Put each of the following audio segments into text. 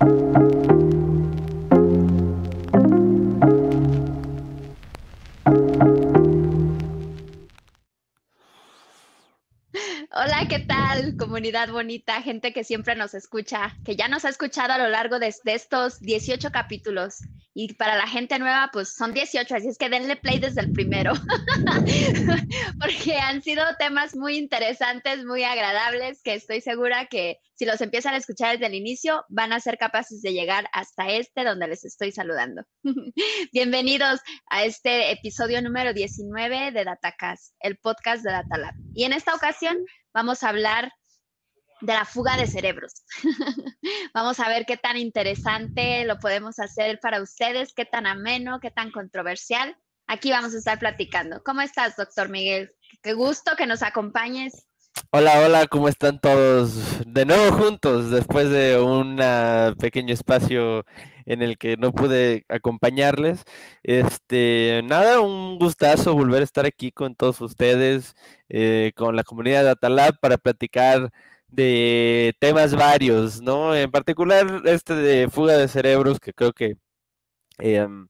Hola, ¿qué tal? Comunidad bonita, gente que siempre nos escucha, que ya nos ha escuchado a lo largo de, estos 18 capítulos. Y para la gente nueva, pues son 18, así es que denle play desde el primero, porque han sido temas muy interesantes, muy agradables, que estoy segura que si los empiezan a escuchar desde el inicio, van a ser capaces de llegar hasta este donde les estoy saludando. Bienvenidos a este episodio número 19 de DataCast, el podcast de DataLab. Y en esta ocasión vamos a hablar de la fuga de cerebros. Vamos a ver qué tan interesante lo podemos hacer para ustedes, qué tan ameno, qué tan controversial. Aquí vamos a estar platicando. ¿Cómo estás, doctor Miguel? Qué gusto que nos acompañes. Hola, hola, ¿cómo están todos? De nuevo juntos, después de un pequeño espacio en el que no pude acompañarles. Este, nada, un gustazo volver a estar aquí con todos ustedes, eh, con la comunidad de Atalab para platicar de temas varios, ¿no? En particular este de fuga de cerebros, que creo que em,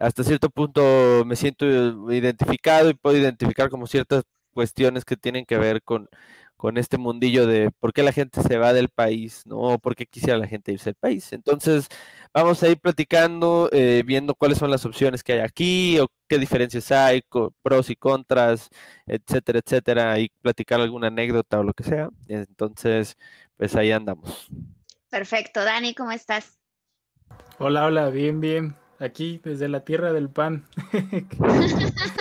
hasta cierto punto me siento identificado y puedo identificar como ciertas cuestiones que tienen que ver con, con este mundillo de por qué la gente se va del país, ¿no? porque por qué quisiera la gente irse del país. Entonces, vamos a ir platicando, eh, viendo cuáles son las opciones que hay aquí, o qué diferencias hay, pros y contras, etcétera, etcétera, y platicar alguna anécdota o lo que sea. Entonces, pues ahí andamos. Perfecto. Dani, ¿cómo estás? Hola, hola, bien, bien. Aquí, desde la tierra del pan.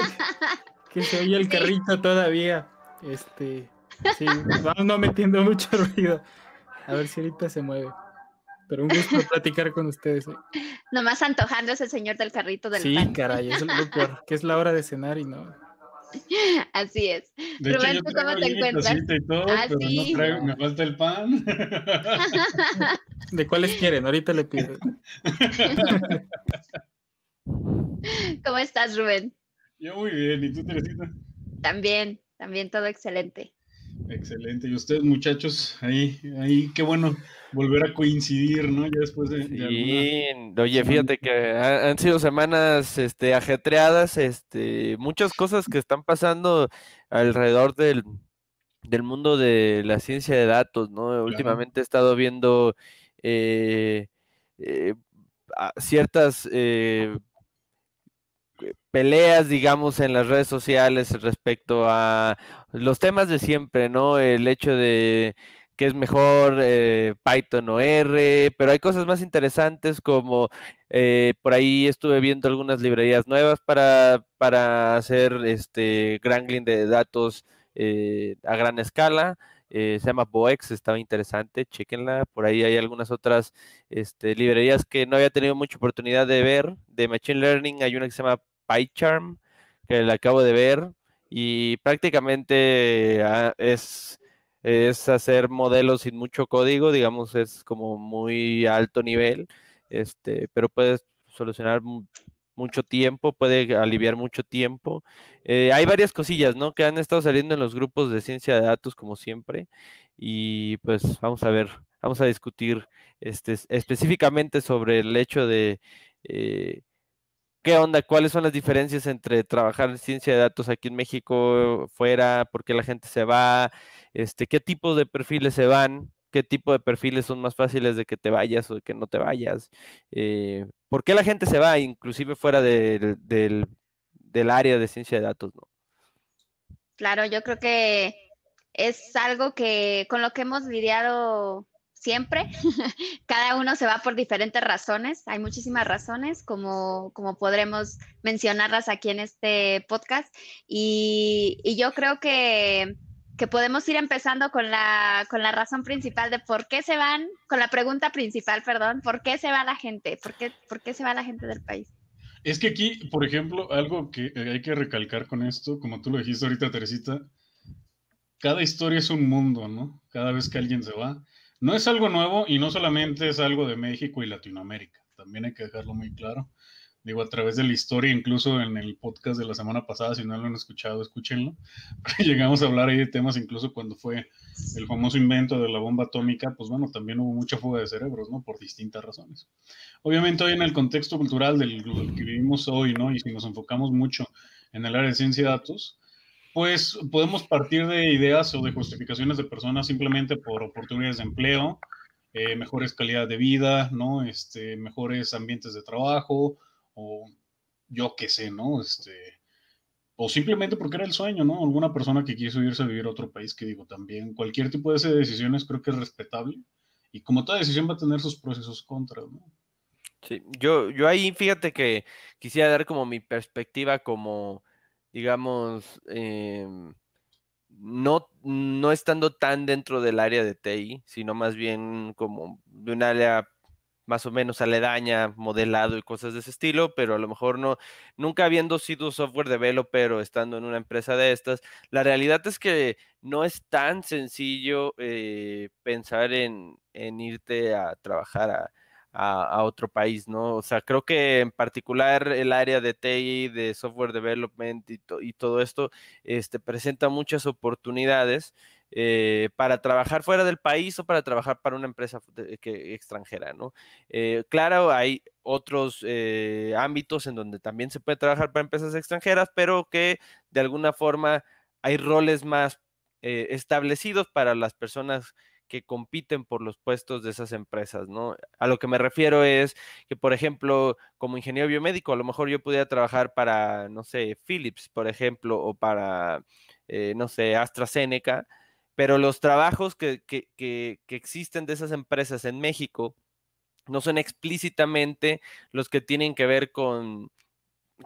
que, se oye el carrito todavía. Este, Sí, vamos no metiendo mucho ruido. A ver si ahorita se mueve. Pero un gusto platicar con ustedes. ¿eh? Nomás antojando ese señor del carrito del Sí, caray, es lo que es la hora de cenar y no. Así es. De Rubén, cómo te encuentras? Y ah, me falta el pan. ¿De cuáles quieren? Ahorita le pido. ¿Cómo estás, Rubén? Yo muy bien, ¿y tú, Teresita? También, también todo excelente. Excelente. Y ustedes, muchachos, ahí, ahí, qué bueno volver a coincidir, ¿no? Ya después de. oye, fíjate que han sido semanas este, ajetreadas, este, muchas cosas que están pasando alrededor del, mundo de la ciencia de datos, ¿no? Últimamente he estado viendo eh, eh, ciertas. Eh, peleas, digamos, en las redes sociales respecto a los temas de siempre, ¿no? El hecho de que es mejor eh, Python o R, pero hay cosas más interesantes como eh, por ahí estuve viendo algunas librerías nuevas para, hacer este grangling de datos eh, a gran escala. se llama Boex, estaba interesante, chequenla. Por ahí hay algunas otras este, librerías que no había tenido mucha oportunidad de ver. De Machine Learning hay una que se llama PyCharm, que la acabo de ver y prácticamente ah, es, es hacer modelos sin mucho código, digamos, es como muy alto nivel, este, pero puedes solucionar mucho tiempo, puede aliviar mucho tiempo. Eh, hay varias cosillas, ¿no? Que han estado saliendo en los grupos de ciencia de datos, como siempre, y pues vamos a ver, vamos a discutir este, específicamente sobre el hecho de... Eh, ¿Qué onda? ¿Cuáles son las diferencias entre trabajar en ciencia de datos aquí en México, fuera? ¿Por qué la gente se va? Este, ¿Qué tipos de perfiles se van? ¿Qué tipo de perfiles son más fáciles de que te vayas o de que no te vayas? Eh, ¿Por qué la gente se va, inclusive fuera del, área de ciencia de datos? ¿no? Claro, yo creo que es algo que con lo que hemos lidiado siempre. Cada uno se va por diferentes razones. Hay muchísimas razones, como, como podremos mencionarlas aquí en este podcast. Y, yo creo que, que, podemos ir empezando con la, con la razón principal de por qué se van, con la pregunta principal, perdón, por qué se va la gente, por qué, por qué se va la gente del país. Es que aquí, por ejemplo, algo que eh, hay que recalcar con esto, como tú lo dijiste ahorita, Teresita, cada historia es un mundo, ¿no? Cada vez que alguien se va, no es algo nuevo y no solamente es algo de México y Latinoamérica, también hay que dejarlo muy claro. Digo, a través de la historia, incluso en el podcast de la semana pasada, si no lo han escuchado, escúchenlo. llegamos a hablar ahí de temas, incluso cuando fue el famoso invento de la bomba atómica, pues bueno, también hubo mucha fuga de cerebros, ¿no? Por distintas razones. Obviamente hoy en el contexto cultural del, que vivimos hoy, ¿no? Y si nos enfocamos mucho en el área de ciencia de datos, pues podemos partir de ideas o de justificaciones de personas simplemente por oportunidades de empleo, eh, mejores calidad de vida, ¿no? Este, mejores ambientes de trabajo, o yo qué sé, ¿no? Este, o simplemente porque era el sueño, ¿no? Alguna persona que quiso irse a vivir a otro país, que digo, también cualquier tipo de decisiones creo que es respetable. Y como toda decisión va a tener sus procesos contra, ¿no? Sí, yo, yo ahí fíjate que quisiera dar como mi perspectiva como digamos, em, no, no estando tan dentro del área de TI, sino más bien como de un área más o menos aledaña, modelado y cosas de ese estilo, pero a lo mejor no, nunca habiendo sido software developer o estando en una empresa de estas, la realidad es que no es tan sencillo eh, pensar en, en, irte a trabajar a, a, otro país, ¿no? O sea, creo que en particular el área de TI, de software development y, todo esto, este, presenta muchas oportunidades eh, para trabajar fuera del país o para trabajar para una empresa que, extranjera, ¿no? Eh, claro, hay otros eh, ámbitos en donde también se puede trabajar para empresas extranjeras, pero que de alguna forma hay roles más establecidos para las personas que compiten por los puestos de esas empresas, ¿no? A lo que me refiero es que, por ejemplo, como ingeniero biomédico, a lo mejor yo pudiera trabajar para, no sé, Philips, por ejemplo, o para, eh, no sé, AstraZeneca, pero los trabajos que, que existen de esas empresas en México no son explícitamente los que tienen que ver con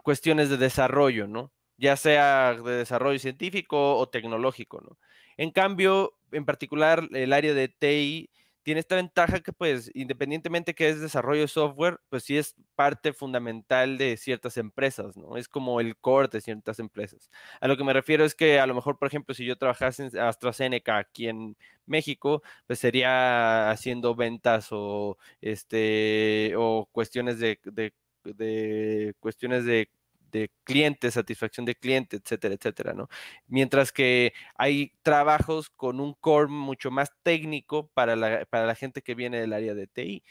cuestiones de desarrollo, ¿no? Ya sea de desarrollo científico o tecnológico, ¿no? En cambio, en particular el área de TI tiene esta ventaja que pues independientemente que es desarrollo de software, pues sí es parte fundamental de ciertas empresas, ¿no? Es como el core de ciertas empresas. A lo que me refiero es que a lo mejor, por ejemplo, si yo trabajase en AstraZeneca aquí en México, pues sería haciendo ventas o, este, o cuestiones de, de cuestiones de de cliente, satisfacción de cliente, etcétera, etcétera, ¿no? Mientras que hay trabajos con un core mucho más técnico para la, para la gente que viene del área de TI.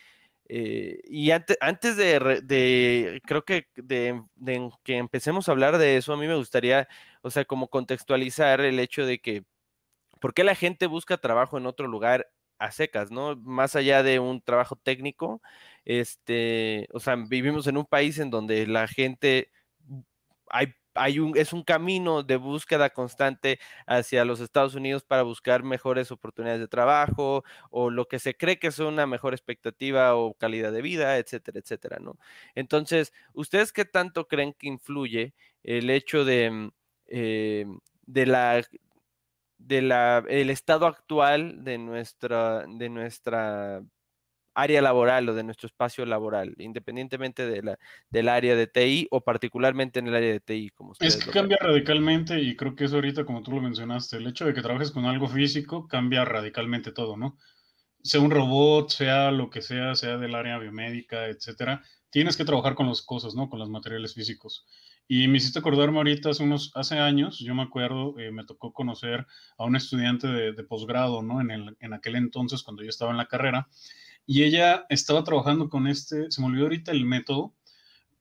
Eh, y antes, antes de, creo que de, que empecemos a hablar de eso, a mí me gustaría, o sea, como contextualizar el hecho de que, ¿por qué la gente busca trabajo en otro lugar a secas, no? Más allá de un trabajo técnico, este, o sea, vivimos en un país en donde la gente hay, un, es un camino de búsqueda constante hacia los Estados Unidos para buscar mejores oportunidades de trabajo o lo que se cree que es una mejor expectativa o calidad de vida, etcétera, etcétera, ¿no? Entonces, ¿ustedes qué tanto creen que influye el hecho de, mm, eh, de la del estado actual de nuestra, de nuestra área laboral o de nuestro espacio laboral, independientemente de la, del área de TI o particularmente en el área de TI. Como es que cambia radicalmente y creo que eso ahorita, como tú lo mencionaste, el hecho de que trabajes con algo físico cambia radicalmente todo, ¿no? Sea un robot, sea lo que sea, sea del área biomédica, etcétera, tienes que trabajar con las cosas, ¿no? Con los materiales físicos. Y me hiciste acordarme ahorita, hace, unos, hace años, yo me acuerdo, eh, me tocó conocer a un estudiante de, de posgrado, ¿no? En, el, en aquel entonces, cuando yo estaba en la carrera, y ella estaba trabajando con este, se me olvidó ahorita el método,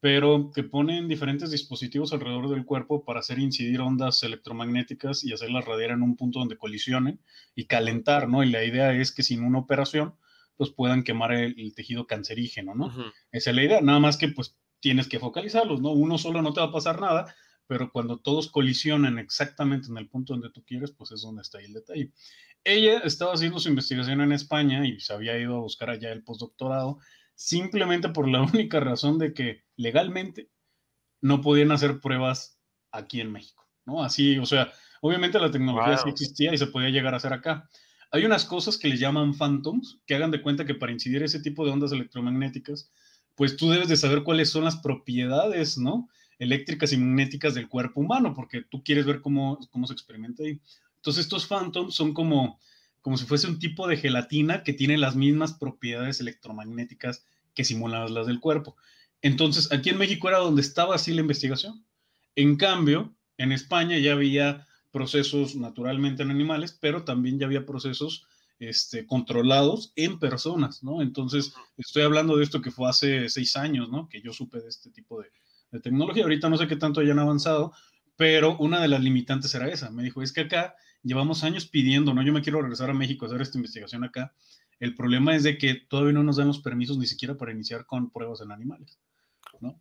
pero que ponen diferentes dispositivos alrededor del cuerpo para hacer incidir ondas electromagnéticas y hacerlas radiar en un punto donde colisionen y calentar, ¿no? Y la idea es que sin una operación, pues puedan quemar el, tejido cancerígeno, ¿no? Esa es la idea, nada más que pues tienes que focalizarlos, ¿no? Uno solo no te va a pasar nada, pero cuando todos colisionan exactamente en el punto donde tú quieres, pues es donde está ahí el detalle. Ella estaba haciendo su investigación en España y se había ido a buscar allá el postdoctorado simplemente por la única razón de que legalmente no podían hacer pruebas aquí en México, ¿no? Así, o sea, obviamente la tecnología sí existía y se podía llegar a hacer acá. Hay unas cosas que le llaman phantoms, que hagan de cuenta que para incidir ese tipo de ondas electromagnéticas, pues tú debes de saber cuáles son las propiedades, ¿no? Eléctricas y magnéticas del cuerpo humano, porque tú quieres ver cómo, cómo se experimenta ahí. Entonces estos phantoms son como, como si fuese un tipo de gelatina que tiene las mismas propiedades electromagnéticas que simulan las del cuerpo. Entonces aquí en México era donde estaba así la investigación. En cambio, en España ya había procesos naturalmente en animales, pero también ya había procesos este, controlados en personas, ¿no? Entonces, estoy hablando de esto que fue hace seis años, ¿no? Que yo supe de este tipo de, de tecnología. Ahorita no sé qué tanto hayan avanzado, pero una de las limitantes era esa. Me dijo, es que acá llevamos años pidiendo, ¿no? Yo me quiero regresar a México a hacer esta investigación acá. El problema es de que todavía no nos dan los permisos ni siquiera para iniciar con pruebas en animales, ¿no?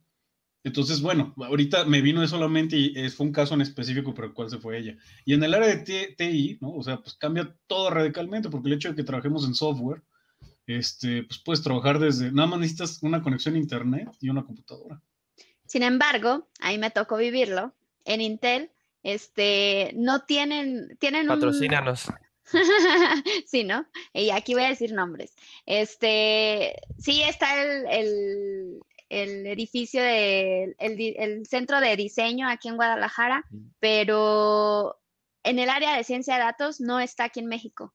Entonces, bueno, ahorita me vino eso solamente y fue un caso en específico por el cual se fue ella. Y en el área de TI, ¿no? O sea, pues cambia todo radicalmente porque el hecho de que trabajemos en software, este, pues puedes trabajar desde, nada más necesitas una conexión a internet y una computadora. Sin embargo, ahí me tocó vivirlo. En Intel este, no tienen, tienen Patrocínanos. sí, ¿no? Y aquí voy a decir nombres. Este, sí está el, el, edificio del el, centro de diseño aquí en Guadalajara, pero en el área de ciencia de datos no está aquí en México.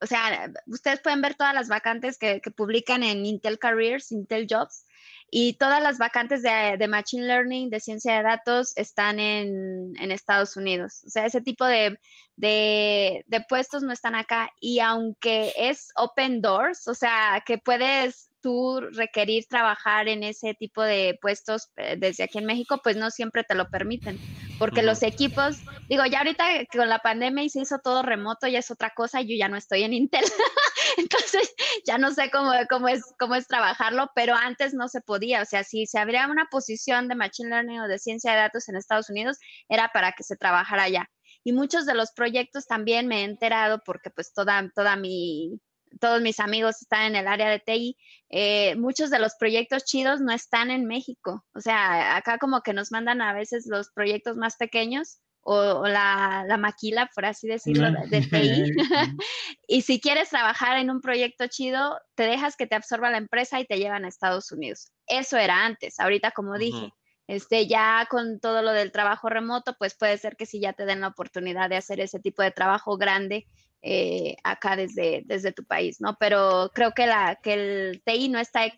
O sea, ustedes pueden ver todas las vacantes que publican en Intel Careers, Intel Jobs, y todas las vacantes de, Machine Learning, de ciencia de datos, están en, Estados Unidos. O sea, ese tipo de, de, de puestos no están acá. Y aunque es open doors, o sea, que puedes tú requerir trabajar en ese tipo de puestos eh, desde aquí en México, pues no siempre te lo permiten, porque los equipos, digo, ya ahorita con la pandemia y se hizo todo remoto, ya es otra cosa, yo ya no estoy en Intel, entonces ya no sé cómo, cómo, es, cómo es trabajarlo, pero antes no se podía, o sea, si se abría una posición de Machine Learning o de ciencia de datos en Estados Unidos, era para que se trabajara allá. Y muchos de los proyectos también me he enterado porque pues toda, toda mi todos mis amigos están en el área de TI, eh, muchos de los proyectos chidos no están en México. O sea, acá como que nos mandan a veces los proyectos más pequeños o, la, maquila, por así decirlo, de, TI. y si quieres trabajar en un proyecto chido, te dejas que te absorba la empresa y te llevan a Estados Unidos. Eso era antes, ahorita como dije. Este, ya con todo lo del trabajo remoto, pues puede ser que si ya te den la oportunidad de hacer ese tipo de trabajo grande eh, acá desde, desde tu país, ¿no? Pero creo que, la, que el TI no está, eh,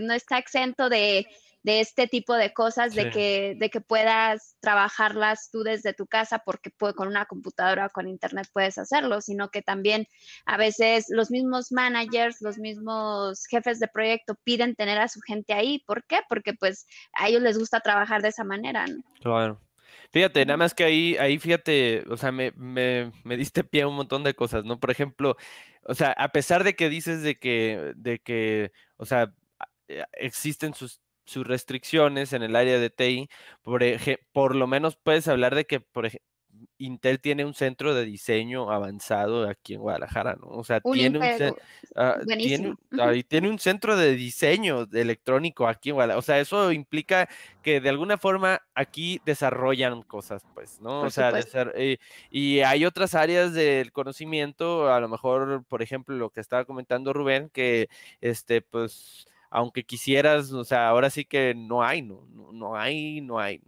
no está exento de, este tipo de cosas, de, que, de que puedas trabajarlas tú desde tu casa, porque puede, con una computadora o con internet puedes hacerlo, sino que también a veces los mismos managers, los mismos jefes de proyecto piden tener a su gente ahí. ¿Por qué? Porque pues a ellos les gusta trabajar de esa manera. ¿no? Claro. Fíjate, nada más que ahí, ahí fíjate, o sea, me, me, diste pie a un montón de cosas, ¿no? Por ejemplo, o sea, a pesar de que dices de que, de que o sea, eh, existen sus, sus restricciones en el área de TI, por, por lo menos puedes hablar de que, por, ejemplo, Intel tiene un centro de diseño avanzado aquí en Guadalajara, ¿no? O sea, tiene, un ah, tiene, un, centro de diseño electrónico aquí en Guadalajara. O sea, eso implica que de alguna forma aquí desarrollan cosas, pues, ¿no? o sea, eh, y, hay otras áreas del conocimiento, a lo mejor, por ejemplo, lo que estaba comentando Rubén, que, este, pues, aunque quisieras, o sea, ahora sí que no hay, ¿no? No, hay, no hay.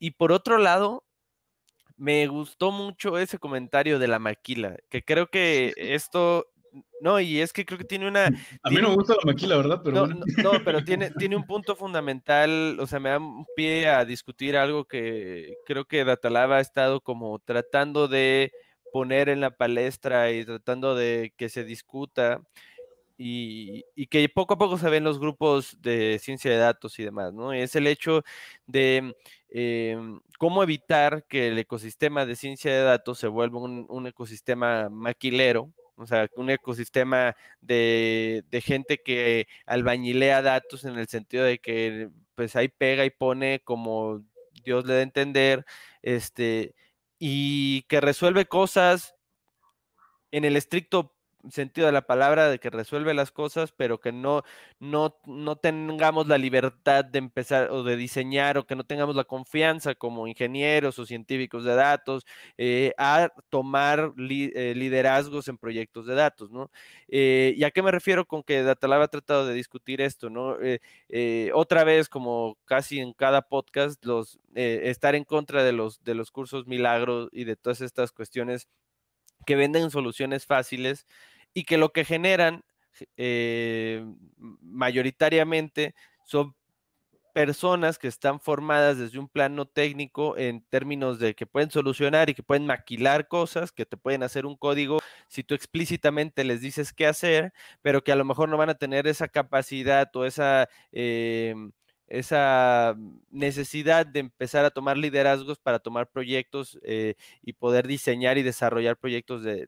Y por otro lado, me gustó mucho ese comentario de la maquila, que creo que esto, no, y es que creo que tiene una... A mí no me gusta la maquila, ¿verdad? Pero no, no, pero tiene, tiene un punto fundamental, o sea, me da un pie a discutir algo que creo que Datalaba ha estado como tratando de poner en la palestra y tratando de que se discuta y, que poco a poco se ven los grupos de ciencia de datos y demás, ¿no? Es el hecho de em, cómo evitar que el ecosistema de ciencia de datos se vuelva un, ecosistema maquilero, o sea, un ecosistema de, gente que albañilea datos en el sentido de que pues ahí pega y pone como Dios le dé a entender, este, y que resuelve cosas en el estricto sentido de la palabra, de que resuelve las cosas, pero que no, no, no tengamos la libertad de empezar o de diseñar o que no tengamos la confianza como ingenieros o científicos de datos eh, a tomar eh, liderazgos en proyectos de datos, ¿no? Eh, ¿Y a qué me refiero con que Datalab ha tratado de discutir esto, ¿no? otra vez, como casi en cada podcast, los, estar en contra de los, de los cursos milagros y de todas estas cuestiones que venden soluciones fáciles y que lo que generan eh, mayoritariamente son personas que están formadas desde un plano técnico en términos de que pueden solucionar y que pueden maquilar cosas, que te pueden hacer un código si tú explícitamente les dices qué hacer, pero que a lo mejor no van a tener esa capacidad o esa, eh, esa necesidad de empezar a tomar liderazgos para tomar proyectos eh, y poder diseñar y desarrollar proyectos de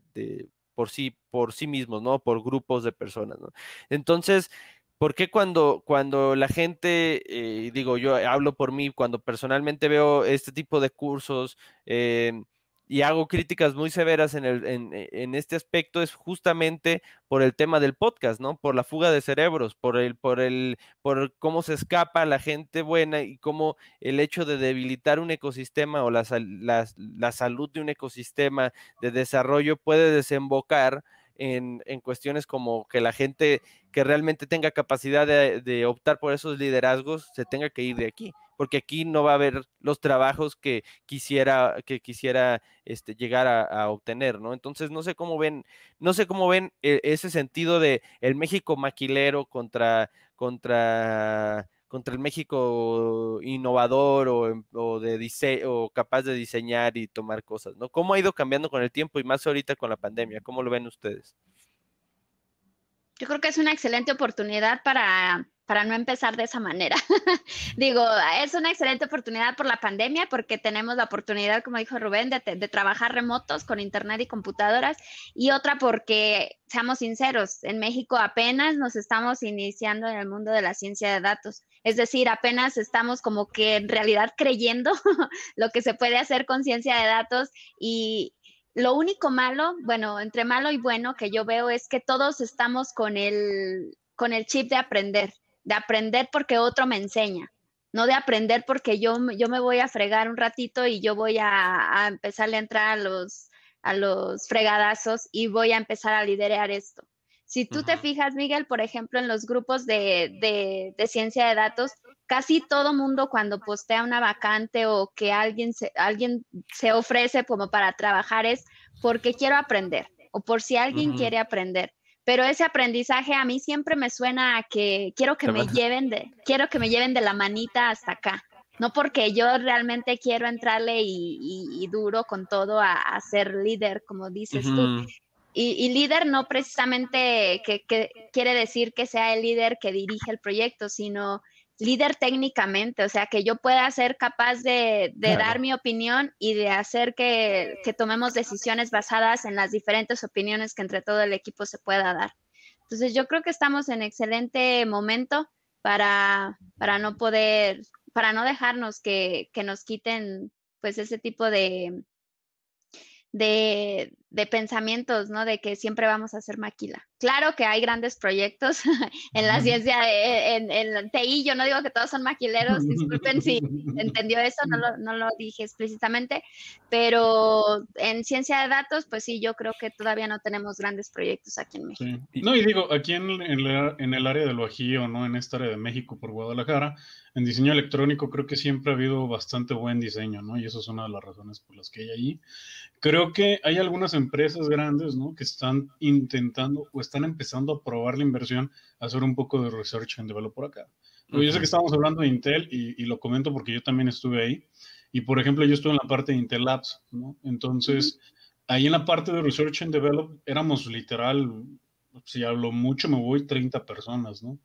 por sí, por sí mismos, ¿no? Por grupos de personas, ¿no? Entonces, ¿por qué cuando, cuando la gente, eh, digo, yo hablo por mí, cuando personalmente veo este tipo de cursos, em, y hago críticas muy severas en, e, en, este aspecto es justamente por el tema del podcast, ¿no? Por la fuga de cerebros, por el, por el, por cómo se escapa la gente buena y cómo el hecho de debilitar un ecosistema o la, salud de un ecosistema de desarrollo puede desembocar en, cuestiones como que la gente que realmente tenga capacidad de optar por esos liderazgos se tenga que ir de aquí porque aquí no va a haber los trabajos que quisiera, que quisiera este, llegar a, obtener, ¿no? Entonces, no sé cómo ven, no sé cómo ven eh, ese sentido de el México maquilero contra, contra, contra el México innovador o, em, de o capaz de diseñar y tomar cosas, ¿no? ¿Cómo ha ido cambiando con el tiempo y más ahorita con la pandemia? ¿Cómo lo ven ustedes? yo creo que es una excelente oportunidad para, para no empezar de esa manera. Digo, es una excelente oportunidad por la pandemia porque tenemos la oportunidad, como dijo Rubén, de, de, trabajar remotos con internet y computadoras y otra porque, seamos sinceros, en México apenas nos estamos iniciando en el mundo de la ciencia de datos. Es decir, apenas estamos como que en realidad creyendo lo que se puede hacer con ciencia de datos y, lo único malo, bueno, entre malo y bueno que yo veo es que todos estamos con el, con el chip de aprender, de aprender porque otro me enseña, no de aprender porque yo, yo me voy a fregar un ratito y yo voy a, empezar a entrar a los, a los fregadazos y voy a empezar a liderar esto. Si tú te fijas, Miguel, por ejemplo, en los grupos de, de, de ciencia de datos, casi todo mundo cuando postea una vacante o que alguien se, alguien se ofrece como para trabajar es porque quiero aprender o por si alguien quiere aprender. Pero ese aprendizaje a mí siempre me suena a que quiero que me lleven de, quiero que me lleven de la manita hasta acá. No porque yo realmente quiero entrarle y, duro con todo a, ser líder, como dices tú. Y, líder no precisamente quiere decir que sea el líder que dirige el proyecto, sino líder técnicamente, o sea, que yo pueda ser capaz de, dar mi opinión y de hacer que, tomemos decisiones basadas en las diferentes opiniones que entre todo el equipo se pueda dar. Entonces, yo creo que estamos en excelente momento para, no poder, para no dejarnos que, que nos quiten pues ese tipo de, de pensamientos, ¿no? De que siempre vamos a hacer maquila. Claro que hay grandes proyectos en la ciencia, eh, en, el TI, yo no digo que todos son maquileros, disculpen si entendió eso, no lo, no lo, dije explícitamente, pero en ciencia de datos, pues sí, yo creo que todavía no tenemos grandes proyectos aquí en México. No, y digo, aquí en, en el área de Bajío, ¿no? En esta área de México por Guadalajara, en diseño electrónico creo que siempre ha habido bastante buen diseño, ¿no? Y eso es una de las razones por las que hay ahí. Creo que hay algunas empresas empresas grandes, ¿no? Que están intentando o están empezando a probar la inversión, hacer un poco de research and develop por acá. Yo sé que estábamos hablando de Intel y, lo comento porque yo también estuve ahí. Y por ejemplo, yo estuve en la parte de Intel Labs, ¿no? Entonces, ahí en la parte de research and develop éramos literal, si hablo mucho, me voy 30 personas, ¿no?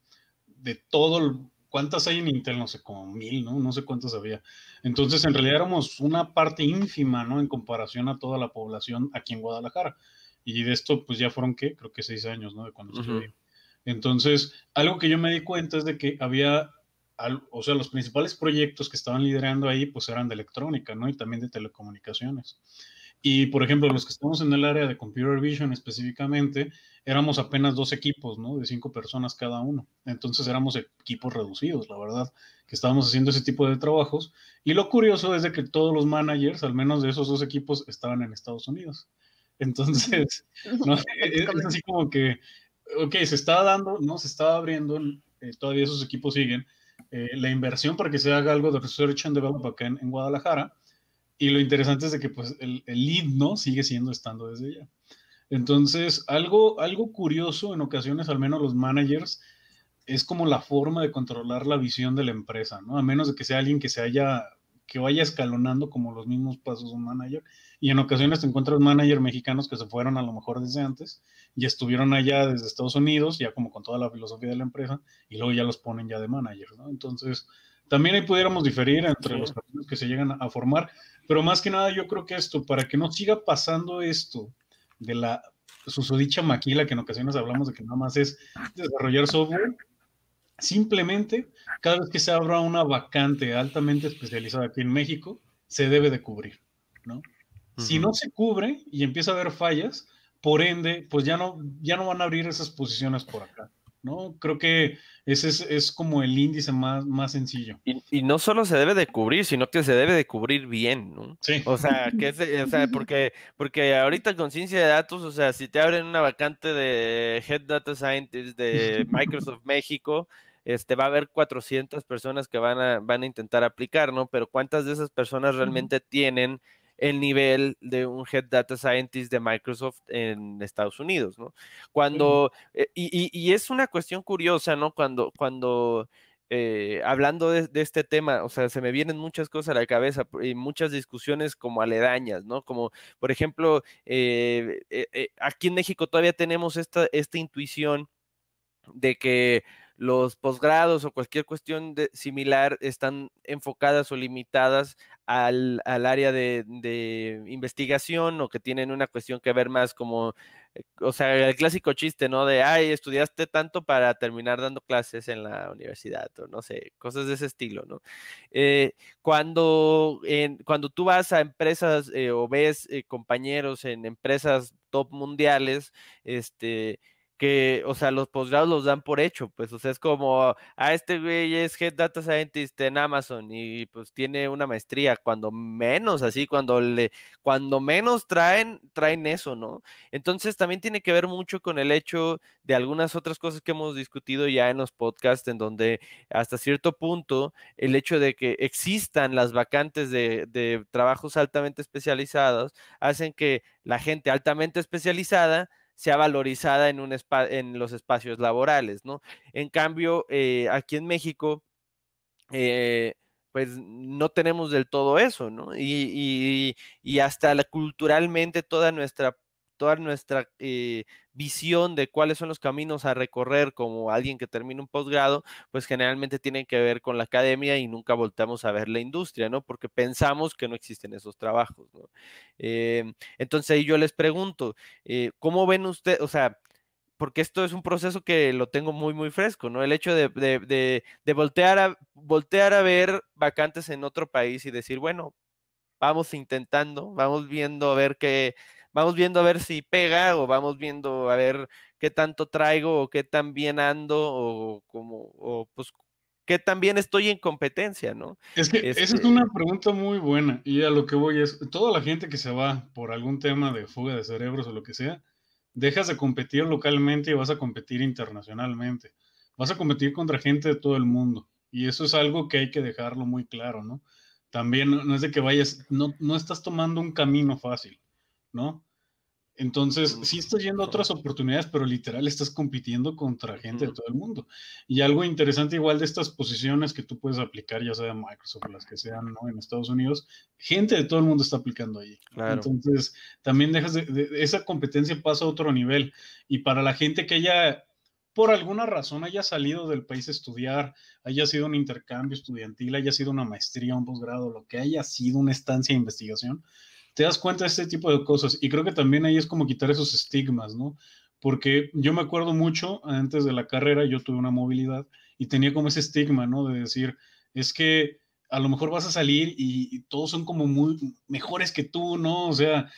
De todo el ¿Cuántas hay en Intel? No sé, como mil, ¿no? No sé cuántas había. Entonces, en realidad éramos una parte ínfima, ¿no? En comparación a toda la población aquí en Guadalajara. Y de esto, pues ya fueron, ¿qué? Creo que seis años, ¿no? De cuando Entonces, algo que yo me di cuenta es de que había, o sea, los principales proyectos que estaban liderando ahí, pues eran de electrónica, ¿no? Y también de telecomunicaciones. Y, por ejemplo, los que estamos en el área de computer vision específicamente, éramos apenas dos equipos, ¿no? De cinco personas cada uno. Entonces éramos equipos reducidos, la verdad, que estábamos haciendo ese tipo de trabajos. Y lo curioso es de que todos los managers, al menos de esos dos equipos, estaban en Estados Unidos. Entonces, ¿no? es así como que, ok, se estaba dando, ¿no? Se estaba abriendo, eh, todavía esos equipos siguen, eh, la inversión para que se haga algo de Research and Development en, Guadalajara. Y lo interesante es de que pues el, el lead, ¿no? Sigue siendo estando desde allá. Entonces, algo, algo curioso en ocasiones, al menos los managers, es como la forma de controlar la visión de la empresa, ¿no? A menos de que sea alguien que se haya, que vaya escalonando como los mismos pasos un manager. Y en ocasiones te encuentras managers mexicanos que se fueron a lo mejor desde antes y estuvieron allá desde Estados Unidos, ya como con toda la filosofía de la empresa, y luego ya los ponen ya de manager, ¿no? Entonces, también ahí pudiéramos diferir entre los que se llegan a formar, pero más que nada yo creo que esto, para que no siga pasando esto, de la susodicha maquila que en ocasiones hablamos de que nada más es desarrollar software, simplemente cada vez que se abra una vacante altamente especializada aquí en México, se debe de cubrir, ¿no? Si no se cubre y empieza a haber fallas, por ende, pues ya no, ya no van a abrir esas posiciones por acá. ¿no? Creo que ese es, como el índice más, más sencillo. Y, no solo se debe de cubrir, sino que se debe de cubrir bien, ¿no? Sí. O sea, que porque, porque ahorita con ciencia de datos, o sea, si te abren una vacante de Head Data Scientist de Microsoft México, este, va a haber 400 personas que van a, van a intentar aplicar, ¿no? Pero ¿cuántas de esas personas realmente tienen el nivel de un Head Data Scientist de Microsoft en Estados Unidos, ¿no? Cuando, eh, y, es una cuestión curiosa, ¿no? Cuando, cuando eh, hablando de, este tema, o sea, se me vienen muchas cosas a la cabeza y muchas discusiones como aledañas, ¿no? Como, por ejemplo, eh, aquí en México todavía tenemos esta, esta intuición de que los posgrados o cualquier cuestión de, similar están enfocadas o limitadas al, área de, investigación o que tienen una cuestión que ver más como, eh, o sea, el clásico chiste, ¿no? De, ay, estudiaste tanto para terminar dando clases en la universidad o no sé, cosas de ese estilo, ¿no? Eh, cuando, cuando tú vas a empresas eh, o ves compañeros en empresas top mundiales, este que, o sea, los posgrados los dan por hecho, pues, o sea, es como, a ah, este güey es Head Data Scientist en Amazon y pues tiene una maestría, cuando menos, así, cuando le, cuando menos traen, traen eso, ¿no? Entonces también tiene que ver mucho con el hecho de algunas otras cosas que hemos discutido ya en los podcasts, en donde hasta cierto punto el hecho de que existan las vacantes de, de trabajos altamente especializados hacen que la gente altamente especializada sea valorizada en, un en los espacios laborales, ¿no? En cambio, eh, aquí en México, eh, pues no tenemos del todo eso, ¿no? Y, y hasta la, culturalmente toda nuestra toda nuestra eh, visión de cuáles son los caminos a recorrer como alguien que termina un posgrado, pues generalmente tienen que ver con la academia y nunca volteamos a ver la industria, ¿no? Porque pensamos que no existen esos trabajos, ¿no? Em, entonces yo les pregunto, eh, ¿cómo ven ustedes, o sea, porque esto es un proceso que lo tengo muy, muy fresco, ¿no? El hecho de, voltear, a, voltear a ver vacantes en otro país y decir, bueno, vamos intentando, vamos viendo a ver qué, vamos viendo a ver si pega o vamos viendo a ver qué tanto traigo o qué tan bien ando o como, o pues qué tan bien estoy en competencia, ¿no? Es que esa es una este pregunta muy buena y a lo que voy es, toda la gente que se va por algún tema de fuga de cerebros o lo que sea, dejas de competir localmente y vas a competir internacionalmente. Vas a competir contra gente de todo el mundo y eso es algo que hay que dejarlo muy claro, ¿no? También no es de que vayas, no, no estás tomando un camino fácil ¿no? Entonces, si mm, estás yendo a otras oportunidades, pero literal estás compitiendo contra gente de todo el mundo. Y algo interesante igual de estas posiciones que tú puedes aplicar, ya sea de Microsoft, las que sean ¿no? en Estados Unidos, gente de todo el mundo está aplicando ahí. Entonces, también dejas de, esa competencia pasa a otro nivel. Y para la gente que haya, por alguna razón, haya salido del país a estudiar, haya sido un intercambio estudiantil, haya sido una maestría, un posgrado, lo que haya sido una estancia de investigación, te das cuenta de este tipo de cosas. Y creo que también ahí es como quitar esos estigmas, ¿no? Porque yo me acuerdo mucho, antes de la carrera yo tuve una movilidad y tenía como ese estigma, ¿no? De decir, es que a lo mejor vas a salir y, todos son como muy mejores que tú, ¿no? O sea,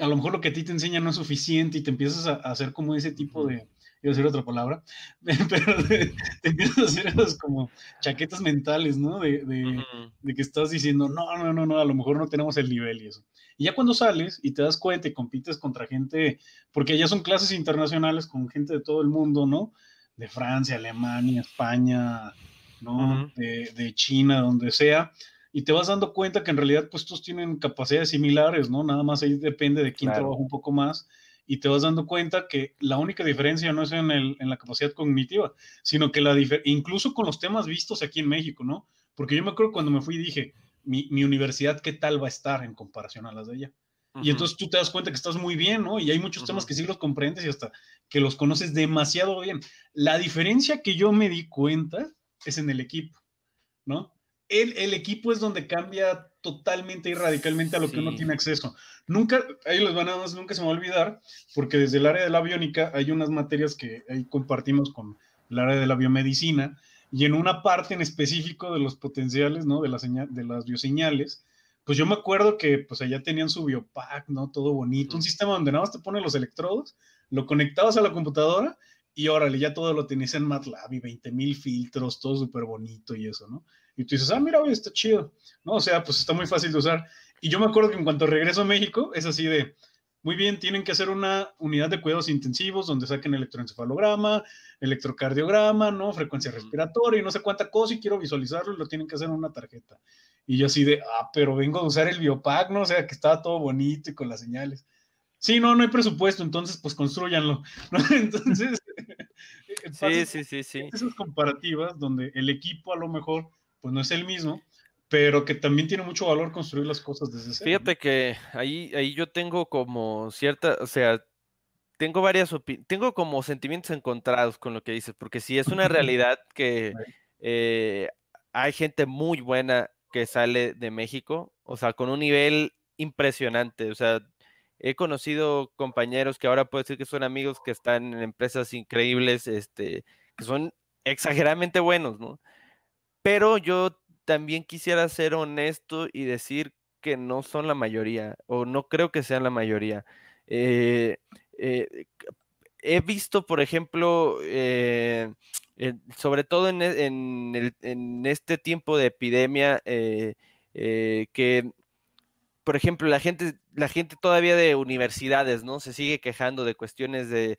a lo mejor lo que a ti te enseña no es suficiente y te empiezas a, hacer como ese tipo de, iba a decir otra palabra, pero te empiezas a hacer esas como chaquetas mentales, ¿no? de, que estás diciendo, no, no, no, no, a lo mejor no tenemos el nivel y eso. Y ya cuando sales y te das cuenta y compites contra gente, porque ya son clases internacionales con gente de todo el mundo, ¿no? De Francia, Alemania, España, ¿no? de, China, donde sea y te vas dando cuenta que en realidad pues todos tienen capacidades similares, ¿no? Nada más ahí depende de quién trabaja un poco más y te vas dando cuenta que la única diferencia no es en, el, la capacidad cognitiva, sino que la diferencia... incluso con los temas vistos aquí en México, ¿no? Porque yo me acuerdo cuando me fui dije, mi, universidad, ¿qué tal va a estar en comparación a las de ella? Y entonces tú te das cuenta que estás muy bien, ¿no? Y hay muchos temas que sí los comprendes y hasta que los conoces demasiado bien. La diferencia que yo me di cuenta es en el equipo, ¿no? El, el equipo es donde cambia totalmente y radicalmente a lo que uno tiene acceso. Nunca, ahí los van a más, nunca se me va a olvidar, porque desde el área de la biónica hay unas materias que ahí compartimos con el área de la biomedicina, y en una parte en específico de los potenciales, ¿no? De, la de las bioseñales, pues yo me acuerdo que pues allá tenían su biopack, ¿no? Todo bonito, un sistema donde nada más te ponen los electrodos, lo conectabas a la computadora y órale, ya todo lo tenías en MATLAB y 20 mil filtros, todo súper bonito y eso, ¿no? Y tú dices, ah, mira, hoy está chido, ¿no? O sea, pues está muy fácil de usar. Y yo me acuerdo que en cuanto regreso a México, es así de, muy bien, tienen que hacer una unidad de cuidados intensivos donde saquen electroencefalograma, electrocardiograma, ¿no? Frecuencia respiratoria y no sé cuánta cosa y quiero visualizarlo y lo tienen que hacer en una tarjeta. Y yo así de, ah, pero vengo a usar el Biopac, ¿no? O sea, que está todo bonito y con las señales. Sí, no, no hay presupuesto, entonces pues construyanlo. Entonces, sí, sí, sí, sí. Esas comparativas donde el equipo a lo mejor pues no es el mismo, pero que también tiene mucho valor construir las cosas desde cero. Fíjate que ahí, ahí yo tengo como cierta, o sea, tengo varias opiniones, tengo como sentimientos encontrados con lo que dices, porque sí es una realidad que eh, hay gente muy buena que sale de México, o sea, con un nivel impresionante, o sea, he conocido compañeros que ahora puedo decir que son amigos que están en empresas increíbles, este, que son exageradamente buenos, ¿no? Pero yo también quisiera ser honesto y decir que no son la mayoría, o no creo que sean la mayoría. Eh, eh, he visto, por ejemplo, eh, sobre todo e, en, este tiempo de epidemia, que, por ejemplo, la gente, la gente todavía de universidades, ¿no? Se sigue quejando de cuestiones de,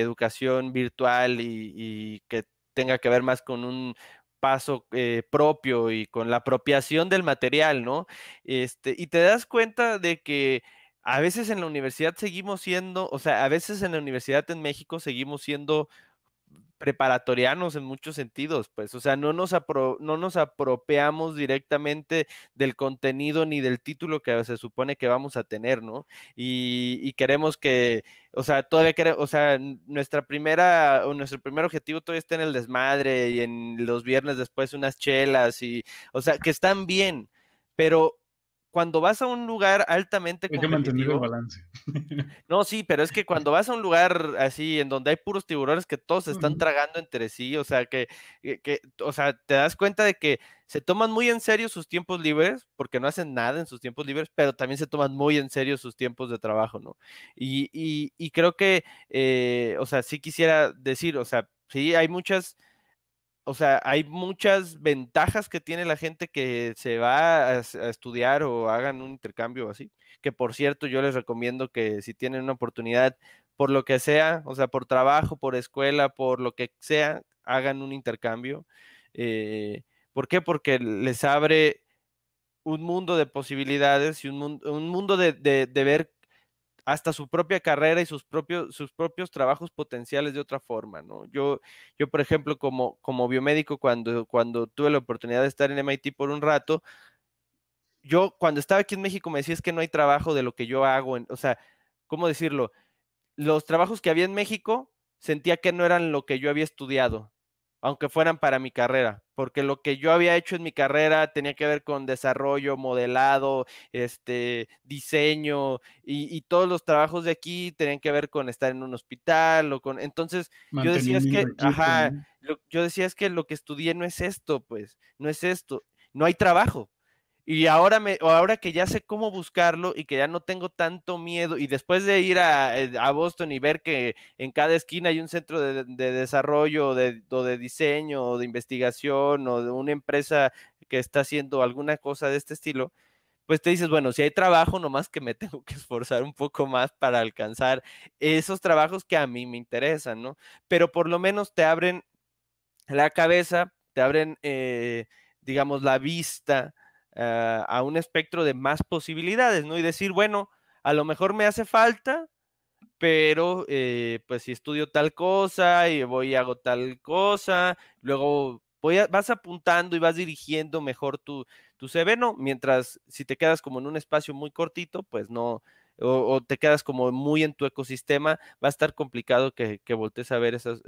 educación virtual y que tenga que ver más con un paso eh, propio y con la apropiación del material, ¿no? Este, y te das cuenta de que a veces en la universidad seguimos siendo, o sea, a veces en la universidad en México seguimos siendo preparatorianos en muchos sentidos, pues, o sea, no nos, no nos apropiamos directamente del contenido ni del título que se supone que vamos a tener, ¿no? Y, queremos que, o sea, todavía queremos, o sea, nuestra primera, o nuestro primer objetivo todavía está en el desmadre y en los viernes después unas chelas y, o sea, que están bien, pero cuando vas a un lugar altamente Hay que mantener el balance. No, sí, pero es que cuando vas a un lugar así en donde hay puros tiburones que todos se están tragando entre sí, o sea, eh, que, o sea, te das cuenta de que se toman muy en serio sus tiempos libres, porque no hacen nada en sus tiempos libres, pero también se toman muy en serio sus tiempos de trabajo, ¿no? Y, creo que, eh, o sea, sí quisiera decir, o sea, sí hay muchas o sea, hay muchas ventajas que tiene la gente que se va a, estudiar o hagan un intercambio así. Que por cierto, yo les recomiendo que si tienen una oportunidad, por lo que sea, o sea, por trabajo, por escuela, por lo que sea, hagan un intercambio. Eh, ¿Por qué? Porque les abre un mundo de posibilidades y un mundo, un mundo de, de ver hasta su propia carrera y sus propios, sus propios trabajos potenciales de otra forma, ¿no? Yo, yo por ejemplo, como, como biomédico, cuando, cuando tuve la oportunidad de estar en MIT por un rato, yo cuando estaba aquí en México me decía es que no hay trabajo de lo que yo hago, o sea, ¿cómo decirlo? Los trabajos que había en México sentía que no eran lo que yo había estudiado aunque fueran para mi carrera, porque lo que yo había hecho en mi carrera tenía que ver con desarrollo, modelado, este, diseño, y, todos los trabajos de aquí tenían que ver con estar en un hospital o con... Entonces, yo decía es que, ajá, yo decía es que lo que estudié no es esto, pues, no es esto, no hay trabajo, y ahora, me, ahora que ya sé cómo buscarlo y que ya no tengo tanto miedo, y después de ir a, eh, Boston y ver que en cada esquina hay un centro de, desarrollo o de diseño o de investigación o de una empresa que está haciendo alguna cosa de este estilo, pues te dices, bueno, si hay trabajo, nomás que me tengo que esforzar un poco más para alcanzar esos trabajos que a mí me interesan, ¿no? Pero por lo menos te abren la cabeza, te abren, eh, digamos, la vista eh, a un espectro de más posibilidades, ¿no? Y decir, bueno, a lo mejor me hace falta, pero eh, pues si estudio tal cosa y voy y hago tal cosa, luego voy vas apuntando y vas dirigiendo mejor tu, tu CV, ¿no? Mientras si te quedas como en un espacio muy cortito, pues no, o, te quedas como muy en tu ecosistema, va a estar complicado que, que voltees a ver esos,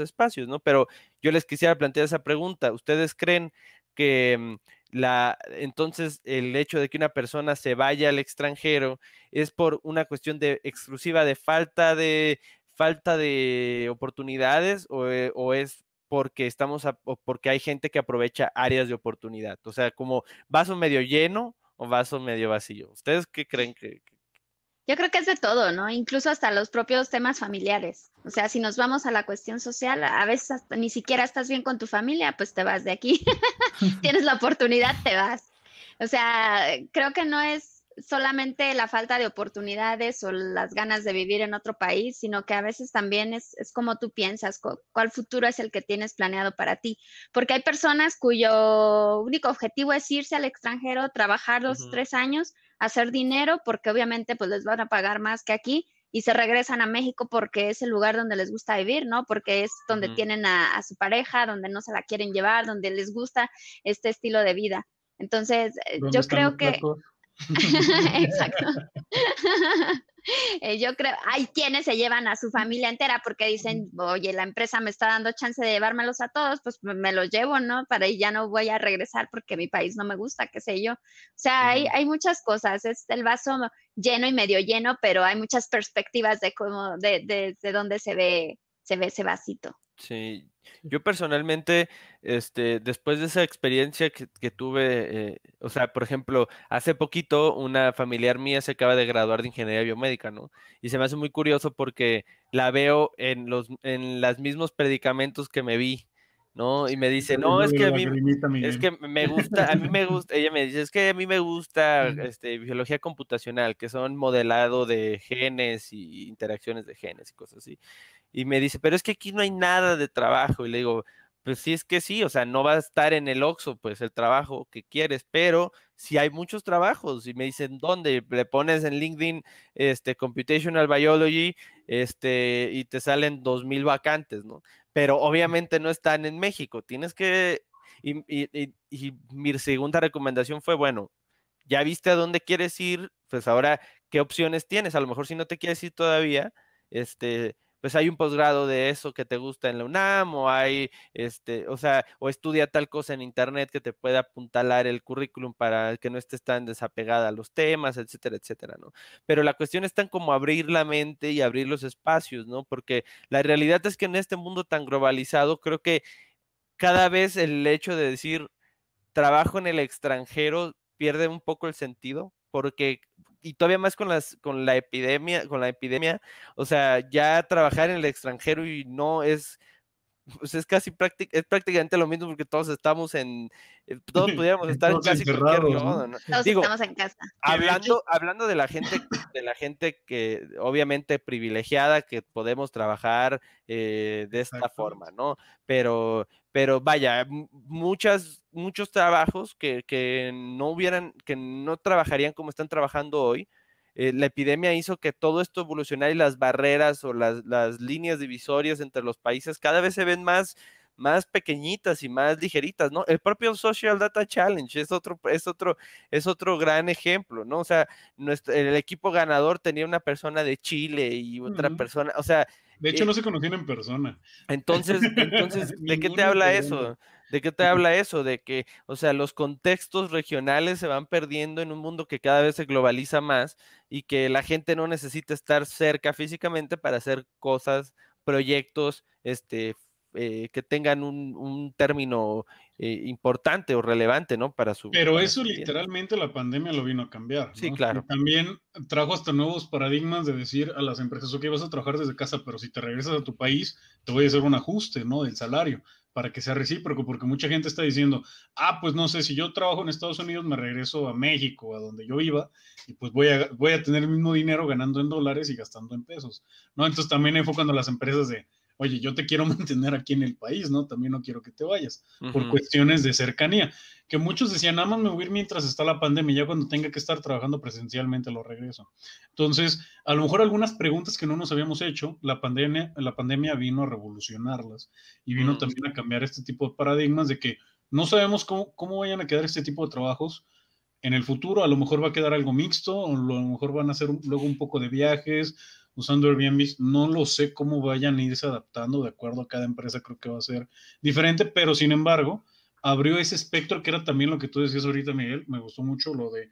espacios, ¿no? Pero yo les quisiera plantear esa pregunta. ¿Ustedes creen que mm, la entonces el hecho de que una persona se vaya al extranjero es por una cuestión de exclusiva de falta de falta de oportunidades o, eh, es porque estamos porque hay gente que aprovecha áreas de oportunidad. O sea, como vaso medio lleno o vaso medio vacío. ¿Ustedes qué creen que yo creo que es de todo, ¿no? Incluso hasta los propios temas familiares. O sea, si nos vamos a la cuestión social, a veces ni siquiera estás bien con tu familia, pues te vas de aquí. Tienes la oportunidad, te vas. O sea, creo que no es solamente la falta de oportunidades o las ganas de vivir en otro país, sino que a veces también es, como tú piensas, cuál futuro es el que tienes planeado para ti. Porque hay personas cuyo único objetivo es irse al extranjero, trabajar dos, tres años hacer dinero porque obviamente pues les van a pagar más que aquí y se regresan a México porque es el lugar donde les gusta vivir, ¿no? Porque es donde tienen a, a, su pareja, donde no se la quieren llevar, donde les gusta este estilo de vida. Entonces, eh, yo creo que... Exacto. Eh, yo creo, hay quienes se llevan a su familia entera porque dicen, oye, la empresa me está dando chance de llevármelos a todos, pues me los llevo, ¿no? Para ir ya no voy a regresar porque mi país no me gusta, qué sé yo. O sea, hay, muchas cosas, es el vaso lleno y medio lleno, pero hay muchas perspectivas de cómo, de, de, de dónde se ve, se ve ese vasito. Sí, yo personalmente, este, después de esa experiencia que, tuve, eh, o sea, por ejemplo, hace poquito una familiar mía se acaba de graduar de ingeniería biomédica, ¿no? Y se me hace muy curioso porque la veo en los en los mismos predicamentos que me vi, ¿no? Y me dice, no, es que a mí, es que me gusta, a mí me gusta, ella me dice, es que a mí me gusta este, biología computacional, que son modelado de genes y interacciones de genes y cosas así y me dice, pero es que aquí no hay nada de trabajo. Y le digo, pues sí es que sí, o sea, no va a estar en el oxo, pues el trabajo que quieres, pero sí hay muchos trabajos y me dicen, ¿dónde? Le pones en LinkedIn, este, Computational Biology, este, y te salen dos mil vacantes, ¿no? Pero obviamente no están en México, tienes que, y, y mi segunda recomendación fue, bueno, ya viste a dónde quieres ir, pues ahora, ¿qué opciones tienes? A lo mejor si no te quieres ir todavía, este, pues hay un posgrado de eso que te gusta en la UNAM o hay, este, o sea, o estudia tal cosa en internet que te pueda apuntalar el currículum para que no estés tan desapegada a los temas, etcétera, etcétera, ¿no? Pero la cuestión es tan como abrir la mente y abrir los espacios, ¿no? Porque la realidad es que en este mundo tan globalizado creo que cada vez el hecho de decir trabajo en el extranjero pierde un poco el sentido porque y todavía más con las con la epidemia, con la epidemia, o sea, ya trabajar en el extranjero y no es pues es casi práctica, es prácticamente lo mismo porque todos estamos en, eh, todos pudiéramos estar en casi cualquier Todos estamos en casa. Hablando, hablando de la gente, de la gente que obviamente privilegiada que podemos trabajar eh, de esta forma, ¿no? Pero, pero vaya, muchas, muchos trabajos que no hubieran, que no trabajarían como están trabajando hoy, eh, la epidemia hizo que todo esto evolucionara y las barreras o las, las líneas divisorias entre los países cada vez se ven más, más pequeñitas y más ligeritas, ¿no? El propio Social Data Challenge es otro, es otro, es otro gran ejemplo, ¿no? O sea, nuestro, el equipo ganador tenía una persona de Chile y otra persona, o sea... De hecho, eh no se conocían en persona. Entonces, entonces ¿de qué te habla eso? ¿De qué te habla eso? De que, o sea, los contextos regionales se van perdiendo en un mundo que cada vez se globaliza más y que la gente no necesita estar cerca físicamente para hacer cosas, proyectos, este, eh, que tengan un, término eh, importante o relevante, ¿no? Para su. Pero eso literalmente la pandemia lo vino a cambiar. Sí, claro. también trajo hasta nuevos paradigmas de decir a las empresas, ok, vas a trabajar desde casa, pero si te regresas a tu país, te voy a hacer un ajuste, ¿no? Del salario para que sea recíproco, porque mucha gente está diciendo, ah, pues no sé, si yo trabajo en Estados Unidos, me regreso a México, a donde yo iba, y pues voy a, voy a tener el mismo dinero ganando en dólares y gastando en pesos, ¿no? Entonces también enfocando las empresas de, oye, yo te quiero mantener aquí en el país, ¿no? También no quiero que te vayas, por cuestiones de cercanía. Que muchos decían, nada más me voy a ir mientras está la pandemia, ya cuando tenga que estar trabajando presencialmente lo regreso. Entonces, a lo mejor algunas preguntas que no nos habíamos hecho, la pandemia, la pandemia vino a revolucionarlas y vino mm. también a cambiar este tipo de paradigmas de que no sabemos cómo, cómo vayan a quedar este tipo de trabajos en el futuro a lo mejor va a quedar algo mixto, o a lo mejor van a hacer luego un poco de viajes, usando Airbnb. No lo sé cómo vayan a irse adaptando de acuerdo a cada empresa, creo que va a ser diferente, pero sin embargo, abrió ese espectro que era también lo que tú decías ahorita, Miguel. Me gustó mucho lo de,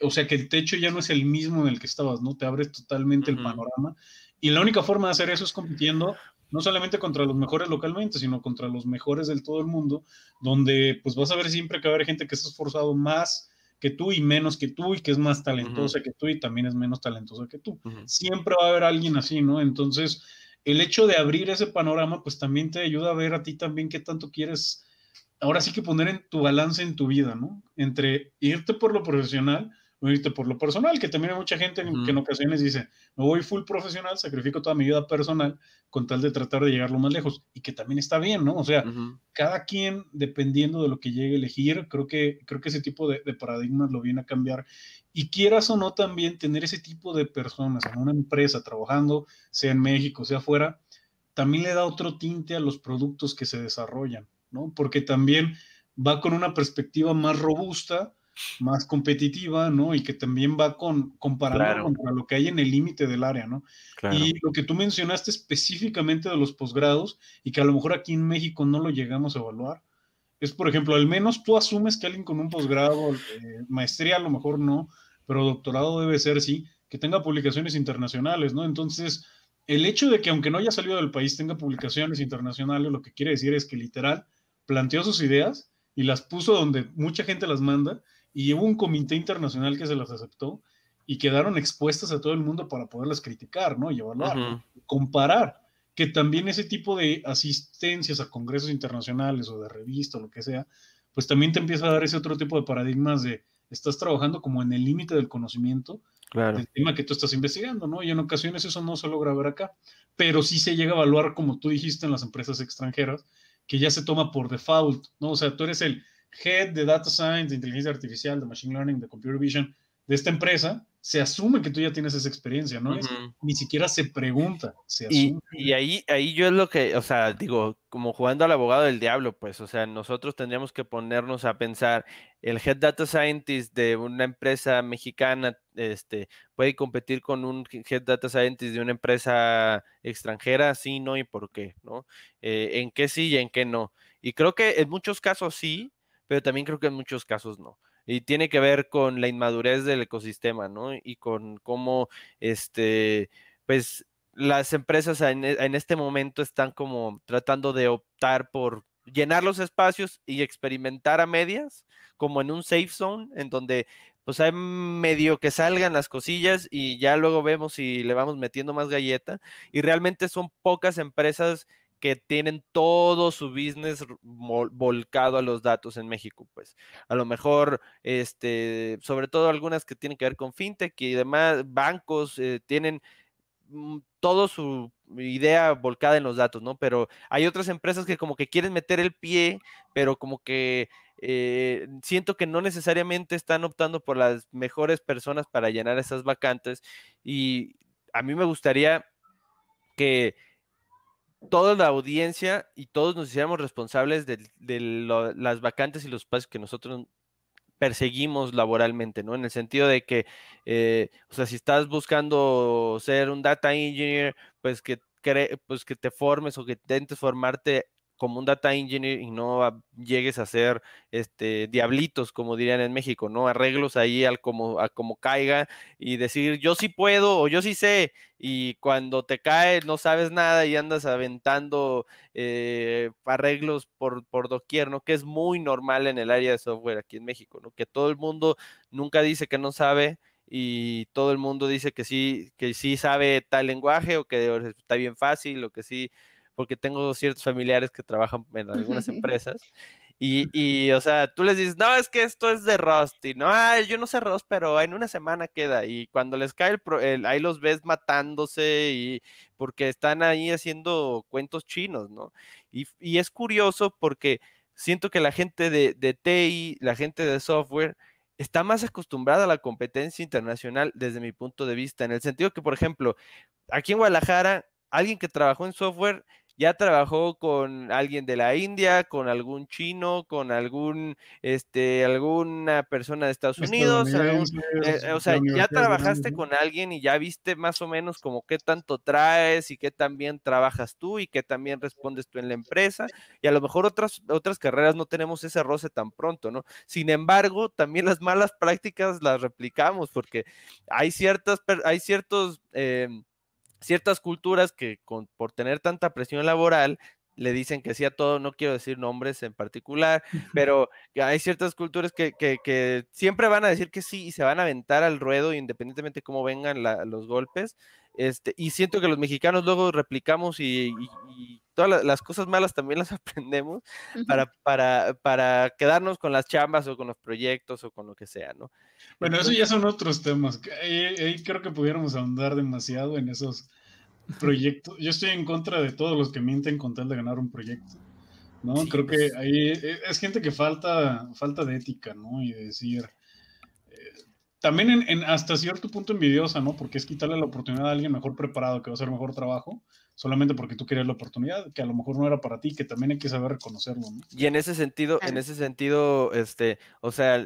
o sea, que el techo ya no es el mismo en el que estabas, ¿no? Te abres totalmente el panorama. Y la única forma de hacer eso es compitiendo no solamente contra los mejores localmente, sino contra los mejores del todo el mundo, donde pues vas a ver siempre que va haber gente que se ha esforzado más que tú y menos que tú y que es más talentosa que tú y también es menos talentosa que tú. Siempre va a haber alguien así, ¿no? Entonces, el hecho de abrir ese panorama, pues también te ayuda a ver a ti también qué tanto quieres, ahora sí que poner en tu balance en tu vida, ¿no? Entre irte por lo profesional, por lo personal, que también hay mucha gente que en ocasiones dice, me voy full profesional, sacrifico toda mi vida personal con tal de tratar de llegar lo más lejos, y que también está bien, ¿no? O sea, cada quien, dependiendo de lo que llegue a elegir, creo que, creo que ese tipo de, de paradigmas lo viene a cambiar. Y quieras o no también tener ese tipo de personas en una empresa trabajando, sea en México, sea afuera, también le da otro tinte a los productos que se desarrollan, ¿no? Porque también va con una perspectiva más robusta más competitiva, ¿no? Y que también va con, comparando contra lo que hay en el límite del área, ¿no? Y lo que tú mencionaste específicamente de los posgrados y que a lo mejor aquí en México no lo llegamos a evaluar, es, por ejemplo, al menos tú asumes que alguien con un posgrado, maestría a lo mejor no, pero doctorado debe ser, sí, que tenga publicaciones internacionales, ¿no? Entonces, el hecho de que aunque no haya salido del país tenga publicaciones internacionales, lo que quiere decir es que literal planteó sus ideas y las puso donde mucha gente las manda y hubo un comité internacional que se las aceptó y quedaron expuestas a todo el mundo para poderlas criticar, ¿no? Y evaluar, comparar, que también ese tipo de asistencias a congresos internacionales o de revista o lo que sea, pues también te empieza a dar ese otro tipo de paradigmas de estás trabajando como en el límite del conocimiento del tema que tú estás investigando, ¿no? Y en ocasiones eso no se logra ver acá, pero sí se llega a evaluar, como tú dijiste, en las empresas extranjeras, que ya se toma por default, ¿no? O sea, tú eres el head de Data Science, de inteligencia artificial, de Machine Learning, de Computer Vision de esta empresa, se asume que tú ya tienes esa experiencia, ¿no? Ni siquiera se pregunta, se asume. Y, ahí, ahí yo es lo que, o sea, digo, como jugando al abogado del diablo, pues, o sea, nosotros tendríamos que ponernos a pensar, el Head Data Scientist de una empresa mexicana, este, puede competir con un Head Data Scientist de una empresa extranjera, sí, no y por qué, ¿no? Eh, ¿En qué sí y en qué no? Y creo que en muchos casos sí, pero también creo que en muchos casos no. Y tiene que ver con la inmadurez del ecosistema, ¿no? Y con cómo, este, pues las empresas en, e, en este momento están como tratando de optar por llenar los espacios y experimentar a medias, como en un safe zone, en donde pues hay medio que salgan las cosillas y ya luego vemos si le vamos metiendo más galleta. Y realmente son pocas empresas que tienen todo su business volcado a los datos en México, pues. A lo mejor, este, sobre todo algunas que tienen que ver con fintech y demás, bancos eh, tienen mm, toda su idea volcada en los datos, ¿no? Pero hay otras empresas que como que quieren meter el pie, pero como que eh, siento que no necesariamente están optando por las mejores personas para llenar esas vacantes y a mí me gustaría que toda la audiencia y todos nos hiciéramos responsables de, las vacantes y los pasos que nosotros perseguimos laboralmente, ¿no? En el sentido de que, eh, o sea, si estás buscando ser un data engineer, pues que, pues que te formes o que intentes formarte como un data engineer y no llegues a ser este diablitos, como dirían en México, ¿no? Arreglos ahí al como, a como caiga y decir yo sí puedo o yo sí sé. Y cuando te cae no sabes nada y andas aventando eh, arreglos por, por doquier, ¿no? Que es muy normal en el área de software aquí en México, ¿no? Que todo el mundo nunca dice que no sabe y todo el mundo dice que sí, que sí sabe tal lenguaje o que está bien fácil o que sí porque tengo ciertos familiares que trabajan en algunas empresas. Y, y, o sea, tú les dices, no, es que esto es de Rusty, y no, Ay, yo no sé Rust, pero en una semana queda. Y cuando les cae el, el, ahí los ves matándose y porque están ahí haciendo cuentos chinos, ¿no? Y, y es curioso porque siento que la gente de, de TI, la gente de software, está más acostumbrada a la competencia internacional desde mi punto de vista, en el sentido que, por ejemplo, aquí en Guadalajara, alguien que trabajó en software ya trabajó con alguien de la India, con algún chino, con algún, este, alguna persona de Estados Unidos, eh, eh, o sea, ya trabajaste con alguien y ya viste más o menos como qué tanto traes y qué tan bien trabajas tú y qué también respondes tú en la empresa y a lo mejor otras, otras carreras no tenemos ese roce tan pronto, ¿no? Sin embargo, también las malas prácticas las replicamos porque hay ciertas, hay ciertos... Em, ciertas culturas que con, por tener tanta presión laboral le dicen que sí a todo, no quiero decir nombres en particular, pero hay ciertas culturas que, siempre van a decir que sí y se van a aventar al ruedo independientemente de cómo vengan los golpes. Este, y siento que los mexicanos luego replicamos y todas las, cosas malas también las aprendemos para, para, quedarnos con las chambas o con los proyectos o con lo que sea, ¿no? Bueno, eso ya son otros temas. Ahí, creo que pudiéramos ahondar demasiado en esos proyectos. Yo estoy en contra de todos los que mienten con tal de ganar un proyecto. ¿no? Creo que pues. ahí eh, es gente que falta, falta de ética, ¿no? Y decir, eh, también en, hasta cierto punto envidiosa, ¿no? Porque es quitarle la oportunidad a alguien mejor preparado que va a hacer mejor trabajo solamente porque tú querías la oportunidad, que a lo mejor no era para ti, que también hay que saber reconocerlo. ¿no? Y en ese sentido, en ese sentido, este, o sea,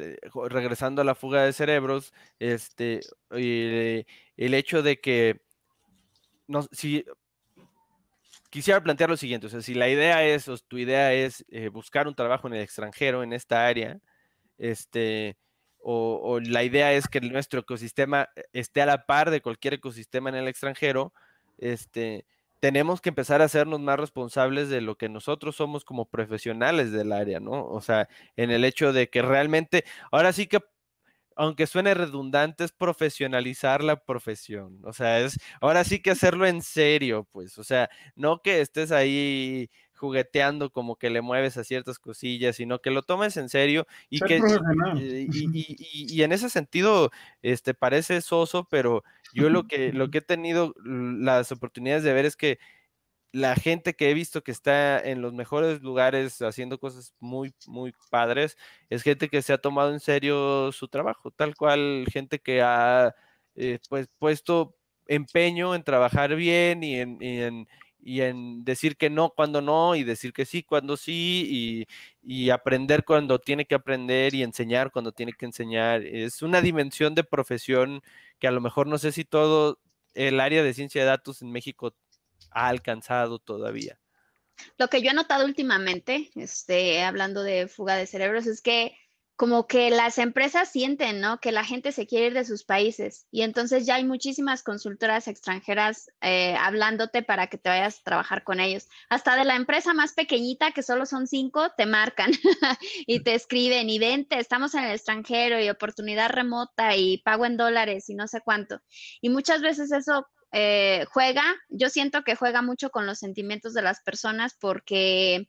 regresando a la fuga de cerebros, este, el, hecho de que, no, si quisiera plantear lo siguiente, o sea, si la idea es, o tu idea es eh, buscar un trabajo en el extranjero, en esta área, este, o, o, la idea es que nuestro ecosistema eh, esté a la par de cualquier ecosistema en el extranjero, este, tenemos que empezar a hacernos más responsables de lo que nosotros somos como profesionales del área, ¿no? O sea, en el hecho de que realmente, ahora sí que, aunque suene redundante, es profesionalizar la profesión, o sea, es, ahora sí que hacerlo en serio, pues, o sea, no que estés ahí jugueteando como que le mueves a ciertas cosillas, sino que lo tomes en serio y que eh, y, en ese sentido este parece soso, pero yo lo que, lo que he tenido las oportunidades de ver es que la gente que he visto que está en los mejores lugares haciendo cosas muy, muy padres, es gente que se ha tomado en serio su trabajo, tal cual gente que ha eh, pues, puesto empeño en trabajar bien y en, y en decir que no cuando no y decir que sí cuando sí y, aprender cuando tiene que aprender y enseñar cuando tiene que enseñar. Es una dimensión de profesión que a lo mejor no sé si todo el área de ciencia de datos en México ha alcanzado todavía. Lo que yo he notado últimamente, este, hablando de fuga de cerebros, es que como que las empresas sienten, ¿no? Que la gente se quiere ir de sus países y entonces ya hay muchísimas consultoras extranjeras eh, hablándote para que te vayas a trabajar con ellos. Hasta de la empresa más pequeñita, que solo son cinco, te marcan y te escriben y vente, estamos en el extranjero y oportunidad remota y pago en dólares y no sé cuánto. Y muchas veces eso eh, juega, yo siento que juega mucho con los sentimientos de las personas porque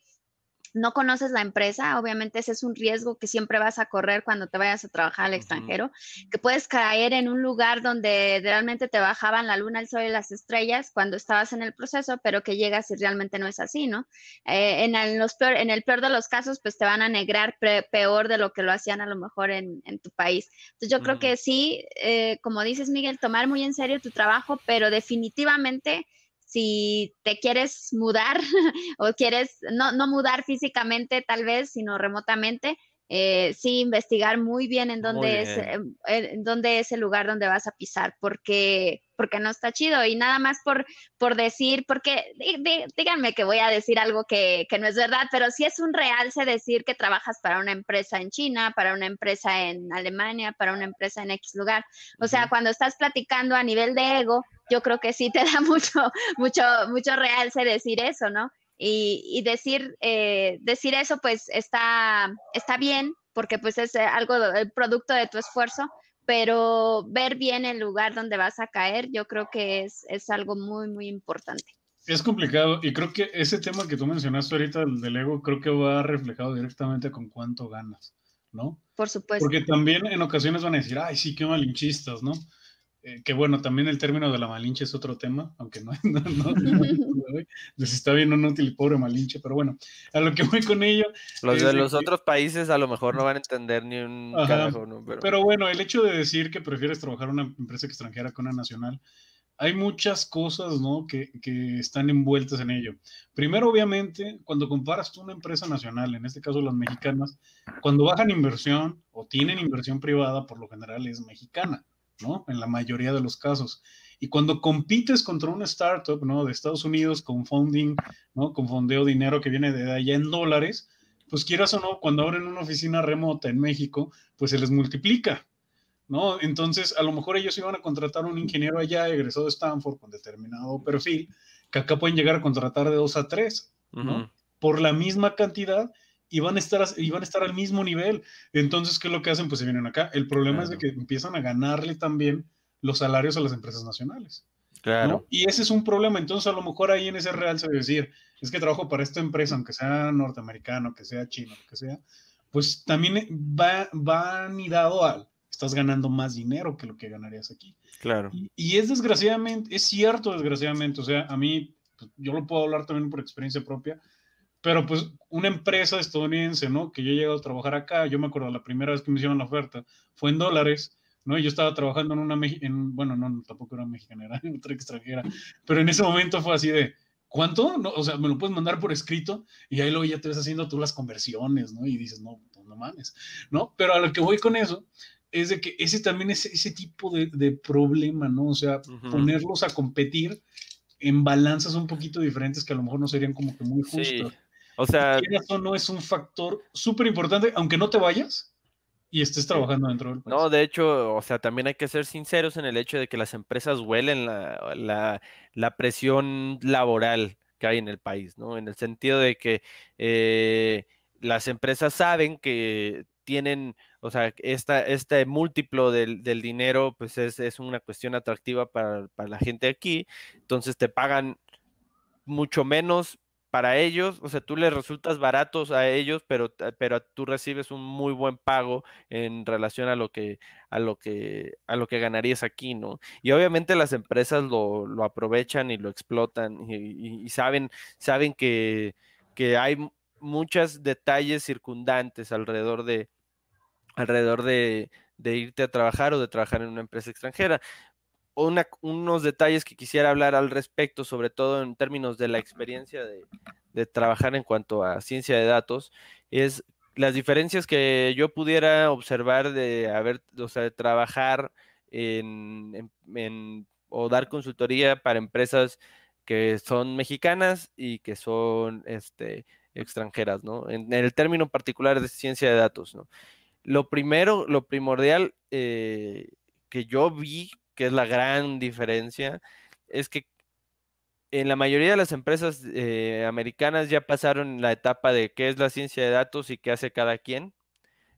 no conoces la empresa, obviamente ese es un riesgo que siempre vas a correr cuando te vayas a trabajar al extranjero, que puedes caer en un lugar donde realmente te bajaban la luna, el sol y las estrellas cuando estabas en el proceso, pero que llegas y realmente no es así, ¿no? Eh, en, el, peor, de los casos, pues te van a negrar peor de lo que lo hacían a lo mejor en, tu país. Entonces yo creo que sí, eh, como dices Miguel, tomar muy en serio tu trabajo, pero definitivamente si te quieres mudar o quieres, no, mudar físicamente tal vez, sino remotamente, eh, sí investigar muy bien en dónde es eh, en dónde es el lugar donde vas a pisar porque porque no está chido y nada más por decir porque díganme que voy a decir algo que, no es verdad pero sí es un realce decir que trabajas para una empresa en China para una empresa en Alemania para una empresa en X lugar o sea cuando estás platicando a nivel de ego yo creo que sí te da mucho, mucho, mucho realce decir eso, ¿no? Y, y decir, eh, decir eso, pues está, está bien, porque pues es eh, algo, el eh, producto de tu esfuerzo, pero ver bien el lugar donde vas a caer, yo creo que es, es algo muy, muy importante. Es complicado y creo que ese tema que tú mencionaste ahorita del, del ego, creo que va reflejado directamente con cuánto ganas, ¿no? Por supuesto. Porque también en ocasiones van a decir, ay, sí, qué malinchistas, ¿no? Eh, que bueno, también el término de la Malinche es otro tema, aunque no, no, les está bien un útil, pobre Malinche, pero bueno, a lo que voy con ello. Los de los otros países a lo mejor no van a entender ni un carajo, ¿no? Pero... bueno, el hecho de decir que prefieres trabajar una empresa extranjera que una nacional, hay muchas cosas, ¿no? Que, que están envueltas en ello. Primero, obviamente, cuando comparas tú una empresa nacional, en este caso las mexicanas, cuando bajan inversión o tienen inversión privada, por lo general es mexicana. ¿no? En la mayoría de los casos. Y cuando compites contra una startup, ¿no? De Estados Unidos con funding, ¿no? Con fondeo dinero que viene de allá en dólares, pues quieras o no, cuando abren una oficina remota en México, pues se les multiplica, ¿no? Entonces, a lo mejor ellos iban a contratar un ingeniero allá, egresado de Stanford, con determinado perfil, que acá pueden llegar a contratar de dos a tres, ¿no? Por la misma cantidad y van a estar, y van a estar al mismo nivel. Entonces, ¿qué es lo que hacen? Pues se vienen acá. El problema es de que empiezan a ganarle también los salarios a las empresas nacionales. Claro. Y ese es un problema. Entonces, a lo mejor ahí en ese real se debe decir, es que trabajo para esta empresa, aunque sea norteamericano, que sea chino, que sea, pues también va, va anidado al estás ganando más dinero que lo que ganarías aquí. Claro. Y, es desgraciadamente, es cierto, desgraciadamente. O sea, a mí, pues, yo lo puedo hablar también por experiencia propia pero pues una empresa estadounidense, ¿no? Que yo he llegado a trabajar acá, yo me acuerdo la primera vez que me hicieron la oferta fue en dólares, ¿no? Y yo estaba trabajando en una, bueno, no, tampoco era mexicana, era otra extranjera, pero en ese momento fue así de, ¿cuánto? No, o sea, me lo puedes mandar por escrito y ahí luego ya te ves haciendo tú las conversiones, ¿no? Y dices, no, pues no mames, ¿no? Pero a lo que voy con eso es de que ese también es ese tipo de, problema, ¿no? O sea, ponerlos a competir en balanzas un poquito diferentes que a lo mejor no serían como que muy justas. O sea. Eso no es un factor súper importante, aunque no te vayas y estés trabajando dentro del país. No, de hecho, o sea, también hay que ser sinceros en el hecho de que las empresas huelen la, presión laboral que hay en el país, ¿no? En el sentido de que eh, las empresas saben que tienen, o sea, esta, este múltiplo del, dinero, pues es, es, una cuestión atractiva para, para la gente aquí, entonces te pagan mucho menos para ellos, o sea, tú les resultas baratos a ellos, pero, eh, pero tú recibes un muy buen pago en relación a lo que, a lo que, a lo que ganarías aquí, ¿no? Y obviamente las empresas lo, aprovechan y lo explotan y, saben, saben que, que hay muchos detalles circundantes alrededor de, alrededor de, de irte a trabajar o de trabajar en una empresa extranjera unos detalles que quisiera hablar al respecto, sobre todo en términos de la experiencia de, trabajar en cuanto a ciencia de datos, es las diferencias que yo pudiera observar de haber, o sea, de trabajar en, o dar consultoría para empresas que son mexicanas y que son este, extranjeras, ¿no? En, el término particular de ciencia de datos, ¿no? Lo primero, lo primordial eh, que yo vi que es la gran diferencia, es que en la mayoría de las empresas eh, americanas ya pasaron la etapa de qué es la ciencia de datos y qué hace cada quien.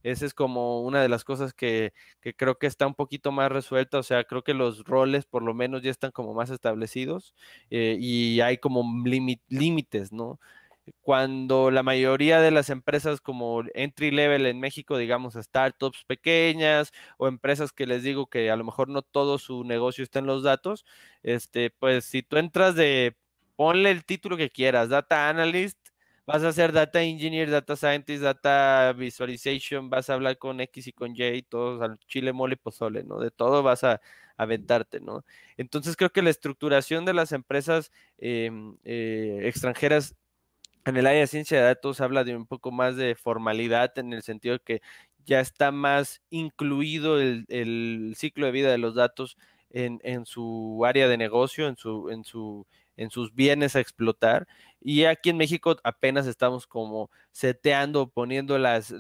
Esa es como una de las cosas que, creo que está un poquito más resuelta, o sea, creo que los roles por lo menos ya están como más establecidos eh, y hay como límites, ¿no? cuando la mayoría de las empresas como entry level en México, digamos, startups pequeñas o empresas que les digo que a lo mejor no todo su negocio está en los datos, este, pues si tú entras de, ponle el título que quieras, data analyst, vas a ser data engineer, data scientist, data visualization, vas a hablar con X y con Y, todos al chile mole pozole, ¿no? De todo vas a, aventarte, ¿no? Entonces creo que la estructuración de las empresas em, eh, extranjeras en el área de ciencia de datos habla de un poco más de formalidad en el sentido que ya está más incluido el, ciclo de vida de los datos en, su área de negocio, en, sus bienes a explotar. Y aquí en México apenas estamos como seteando, poniendo las,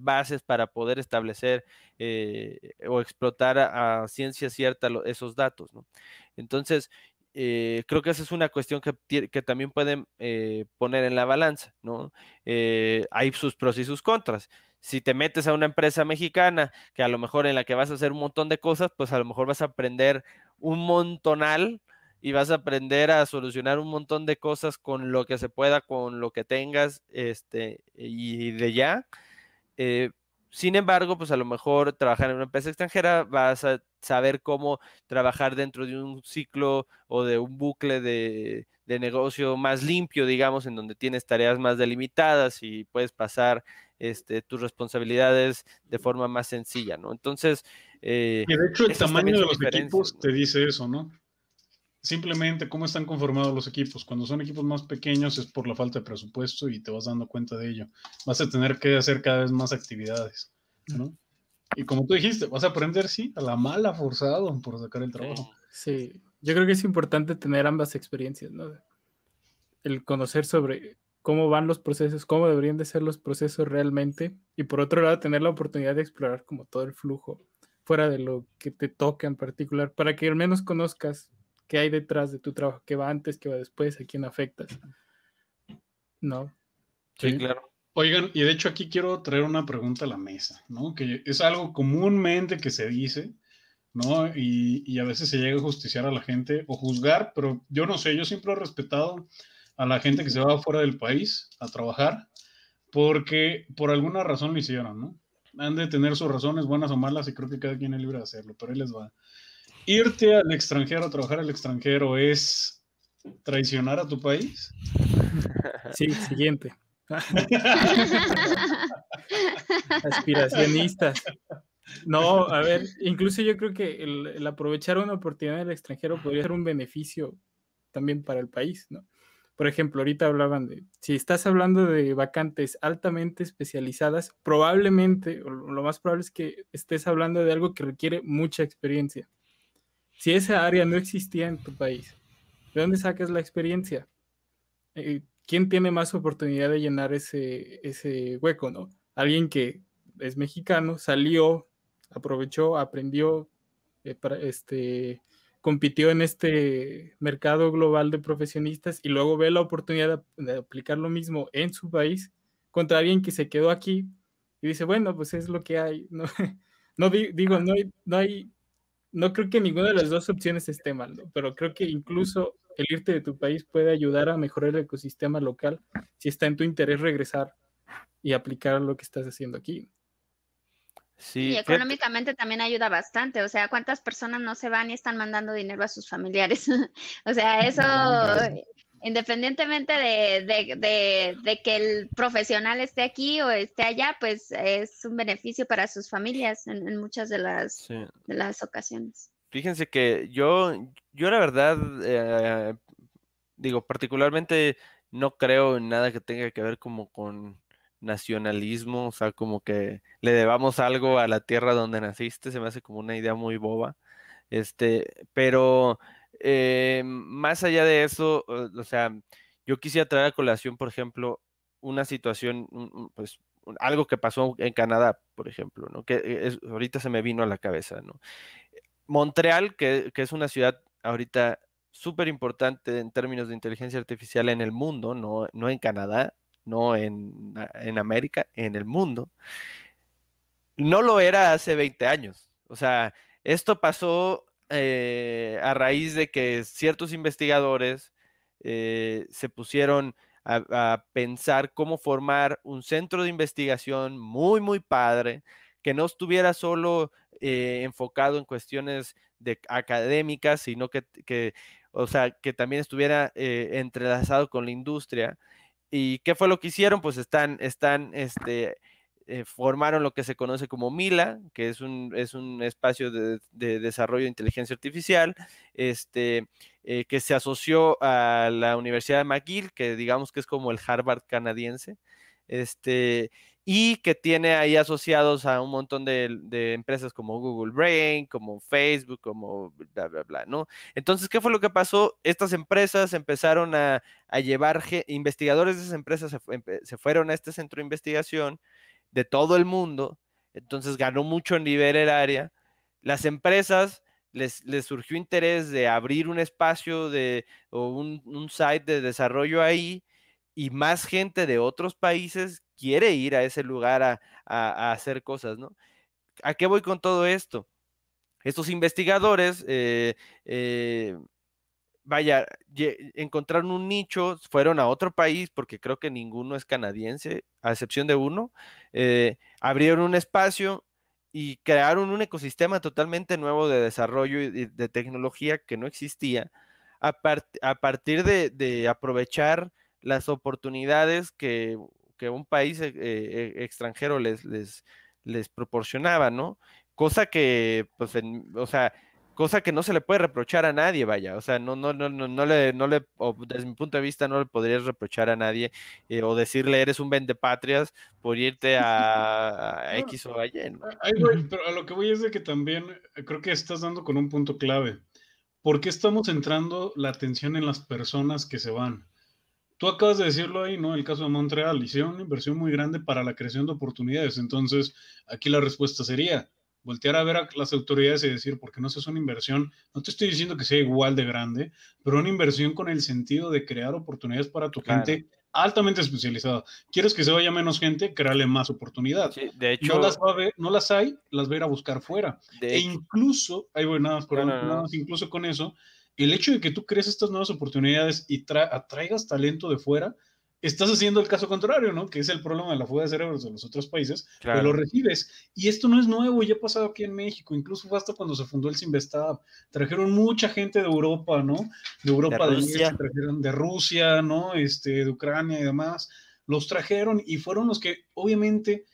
bases para poder establecer eh, o explotar a, ciencia cierta esos datos. ¿no? Entonces, eh, creo que esa es una cuestión que, que también pueden eh, poner en la balanza, ¿no? Eh, hay sus pros y sus contras. Si te metes a una empresa mexicana que a lo mejor en la que vas a hacer un montón de cosas, pues a lo mejor vas a aprender un montonal y vas a aprender a solucionar un montón de cosas con lo que se pueda, con lo que tengas, este, y de ya. Sin embargo, pues a lo mejor trabajar en una empresa extranjera vas a saber cómo trabajar dentro de un ciclo o de un bucle de, negocio más limpio, digamos, en donde tienes tareas más delimitadas y puedes pasar este, tus responsabilidades de forma más sencilla, ¿no? Entonces... Eh, de hecho, el tamaño de los equipos te dice eso, ¿no? simplemente cómo están conformados los equipos. Cuando son equipos más pequeños es por la falta de presupuesto y te vas dando cuenta de ello. Vas a tener que hacer cada vez más actividades, mm. ¿no? Y como tú dijiste, vas a aprender, sí, a la mala forzado por sacar el trabajo. Sí, yo creo que es importante tener ambas experiencias, ¿no? El conocer sobre cómo van los procesos, cómo deberían de ser los procesos realmente, y por otro lado, tener la oportunidad de explorar como todo el flujo fuera de lo que te toca en particular, para que al menos conozcas qué hay detrás de tu trabajo, qué va antes, qué va después, a quién afectas. ¿No? Sí, claro. Oigan, y de hecho aquí quiero traer una pregunta a la mesa, ¿no? Que es algo comúnmente que se dice, ¿no? Y, y a veces se llega a justiciar a la gente o juzgar, pero yo no sé, yo siempre he respetado a la gente que se va fuera del país a trabajar porque por alguna razón lo hicieron, ¿no? Han de tener sus razones buenas o malas y creo que cada quien es libre de hacerlo, pero ahí les va irte al extranjero, a trabajar al extranjero, es traicionar a tu país. Sí, siguiente. Aspiracionistas. No, a ver, incluso yo creo que el, aprovechar una oportunidad en el extranjero podría ser un beneficio también para el país, ¿no? Por ejemplo, ahorita hablaban de, si estás hablando de vacantes altamente especializadas, probablemente, o lo más probable es que estés hablando de algo que requiere mucha experiencia. Si esa área no existía en tu país, ¿de dónde sacas la experiencia? Eh, ¿Quién tiene más oportunidad de llenar ese, ese hueco, no? Alguien que es mexicano, salió, aprovechó, aprendió, eh, este, compitió en este mercado global de profesionistas y luego ve la oportunidad de, aplicar lo mismo en su país contra alguien que se quedó aquí y dice, bueno, pues es lo que hay. No, no digo, no hay, no hay no creo que ninguna de las dos opciones esté mal, ¿no? pero creo que incluso el irte de tu país puede ayudar a mejorar el ecosistema local si está en tu interés regresar y aplicar lo que estás haciendo aquí. Sí, y económicamente también ayuda bastante. O sea, ¿cuántas personas no se van y están mandando dinero a sus familiares? o sea, eso, independientemente de, que el profesional esté aquí o esté allá, pues es un beneficio para sus familias en, muchas de las, las ocasiones. Fíjense que yo, yo la verdad, eh, digo, particularmente no creo en nada que tenga que ver como con nacionalismo, o sea, como que le debamos algo a la tierra donde naciste, se me hace como una idea muy boba, este, pero eh, más allá de eso, eh, o sea, yo quisiera traer a colación, por ejemplo, una situación, pues algo que pasó en Canadá, por ejemplo, ¿no? Que eh, ahorita se me vino a la cabeza, ¿no? Montreal, que, es una ciudad ahorita súper importante en términos de inteligencia artificial en el mundo, no, en Canadá, no en, en, América, en el mundo, no lo era hace 20 años. O sea, esto pasó eh, a raíz de que ciertos investigadores eh, se pusieron a, pensar cómo formar un centro de investigación muy, muy padre, que no estuviera solo eh, enfocado en cuestiones de, académicas, sino que, que, o sea, que también estuviera entrelazado con la industria. ¿Y qué fue lo que hicieron? Pues están, están, este, eh, formaron lo que se conoce como Mila, que es un, espacio de, desarrollo de inteligencia artificial, este, eh, que se asoció a la Universidad de McGill, que digamos que es como el Harvard canadiense, este, y que tiene ahí asociados a un montón de, empresas como Google Brain, como Facebook, como bla, bla, bla, ¿no? Entonces, ¿qué fue lo que pasó? Estas empresas empezaron a, llevar investigadores de esas empresas, se fueron a este centro de investigación de todo el mundo, entonces ganó mucho en el área. Las empresas les, les, surgió interés de abrir un espacio de, o un, un site de desarrollo ahí y más gente de otros países quiere ir a ese lugar a, hacer cosas, ¿no? ¿A qué voy con todo esto? Estos investigadores eh, eh, vaya, encontraron un nicho, fueron a otro país, porque creo que ninguno es canadiense, a excepción de uno, eh, abrieron un espacio y crearon un ecosistema totalmente nuevo de desarrollo y de tecnología que no existía, a, partir de, aprovechar las oportunidades que, un país eh, eh, extranjero les, les, les proporcionaba, ¿no? Cosa que, pues, o sea, cosa que no se le puede reprochar a nadie, vaya, o sea, no, no, no, no, no le, no le, desde mi punto de vista, no le podrías reprochar a nadie eh, o decirle eres un vendepatrias por irte a, X o a Y. pero a lo que voy es de que también eh, creo que estás dando con un punto clave. ¿Por qué estamos centrando la atención en las personas que se van? Tú acabas de decirlo ahí, ¿no? El caso de Montreal, hicieron una inversión muy grande para la creación de oportunidades. Entonces, aquí la respuesta sería, voltear a ver a las autoridades y decir, porque qué no es una inversión? No te estoy diciendo que sea igual de grande, pero una inversión con el sentido de crear oportunidades para tu gente altamente especializada. ¿Quieres que se vaya menos gente? Créale más oportunidades. de hecho, no las, va a ver, no las hay, las va a ir a buscar fuera. e incluso, ahí voy, nada nada más, incluso con eso, el hecho de que tú crees estas nuevas oportunidades y atraigas talento de fuera, estás haciendo el caso contrario, ¿no? Que es el problema de la fuga de cerebros de los otros países, pero pues lo recibes. Y esto no es nuevo, ya ha pasado aquí en México, incluso hasta cuando se fundó el Simvestab. Trajeron mucha gente de Europa, ¿no? De Europa, de, Rusia. De, Rusia, ¿no? Este, de Ucrania y demás. Los trajeron y fueron los que, obviamente,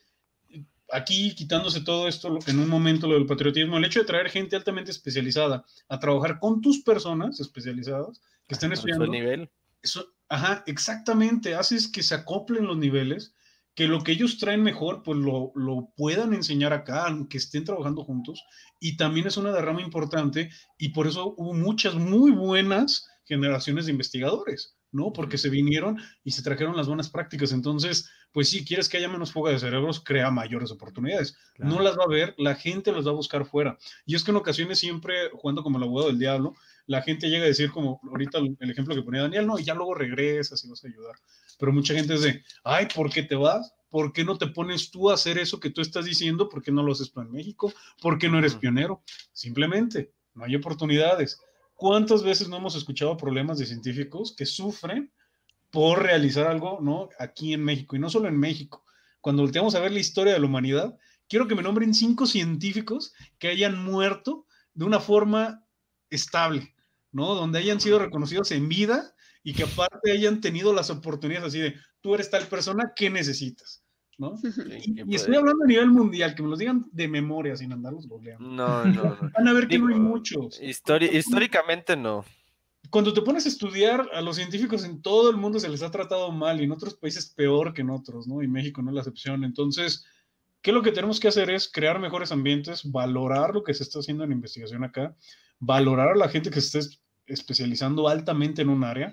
aquí quitándose todo esto en un momento lo del patriotismo, el hecho de traer gente altamente especializada a trabajar con tus personas especializadas que están ah, estudiando. Nivel? Eso, ajá, exactamente, haces que se acoplen los niveles, que lo que ellos traen mejor, pues lo, lo puedan enseñar acá, que estén trabajando juntos, y también es una derrama importante, y por eso hubo muchas muy buenas generaciones de investigadores. ¿no? Porque se vinieron y se trajeron las buenas prácticas. Entonces, pues si quieres que haya menos fuga de cerebros, crea mayores oportunidades. No las va a ver, la gente las va a buscar fuera. Y es que en ocasiones siempre, jugando como el abogado del diablo, la gente llega a decir, como ahorita el ejemplo que ponía Daniel, no, y ya luego regresas y vas a ayudar. Pero mucha gente dice, ay, ¿por qué te vas? ¿Por qué no te pones tú a hacer eso que tú estás diciendo? ¿Por qué no lo haces tú en México? ¿Por qué no eres pionero? Simplemente, no hay oportunidades. ¿Cuántas veces no hemos escuchado problemas de científicos que sufren por realizar algo, ¿no? Aquí en México, y no solo en México. Cuando volteamos a ver la historia de la humanidad, quiero que me nombren cinco científicos que hayan muerto de una forma estable, donde hayan sido reconocidos en vida y que aparte hayan tenido las oportunidades así de, tú eres tal persona, que necesitas? ¿no? y, estoy hablando a nivel mundial, que me lo digan de memoria sin andarlos googleando. No, no, Van a ver que no hay muchos. históricamente no. Cuando te pones a estudiar, a los científicos en todo el mundo se les ha tratado mal y en otros países peor que en otros, ¿no? Y México no es la excepción. Entonces, ¿qué es lo que tenemos que hacer es crear mejores ambientes, valorar lo que se está haciendo en investigación acá, valorar a la gente que se está especializando altamente en un área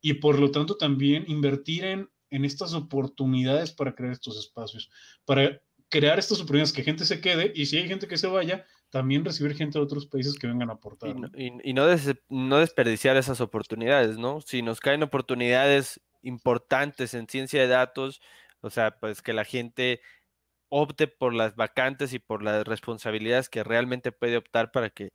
y por lo tanto también invertir en, estas oportunidades para crear estos espacios, para crear estas oportunidades, que gente se quede y si hay gente que se vaya, también recibir gente de otros países que vengan a aportar. Y, no, no, desperdiciar esas oportunidades, ¿no? Si nos caen oportunidades importantes en ciencia de datos, o sea, pues que la gente opte por las vacantes y por las responsabilidades que realmente puede optar para que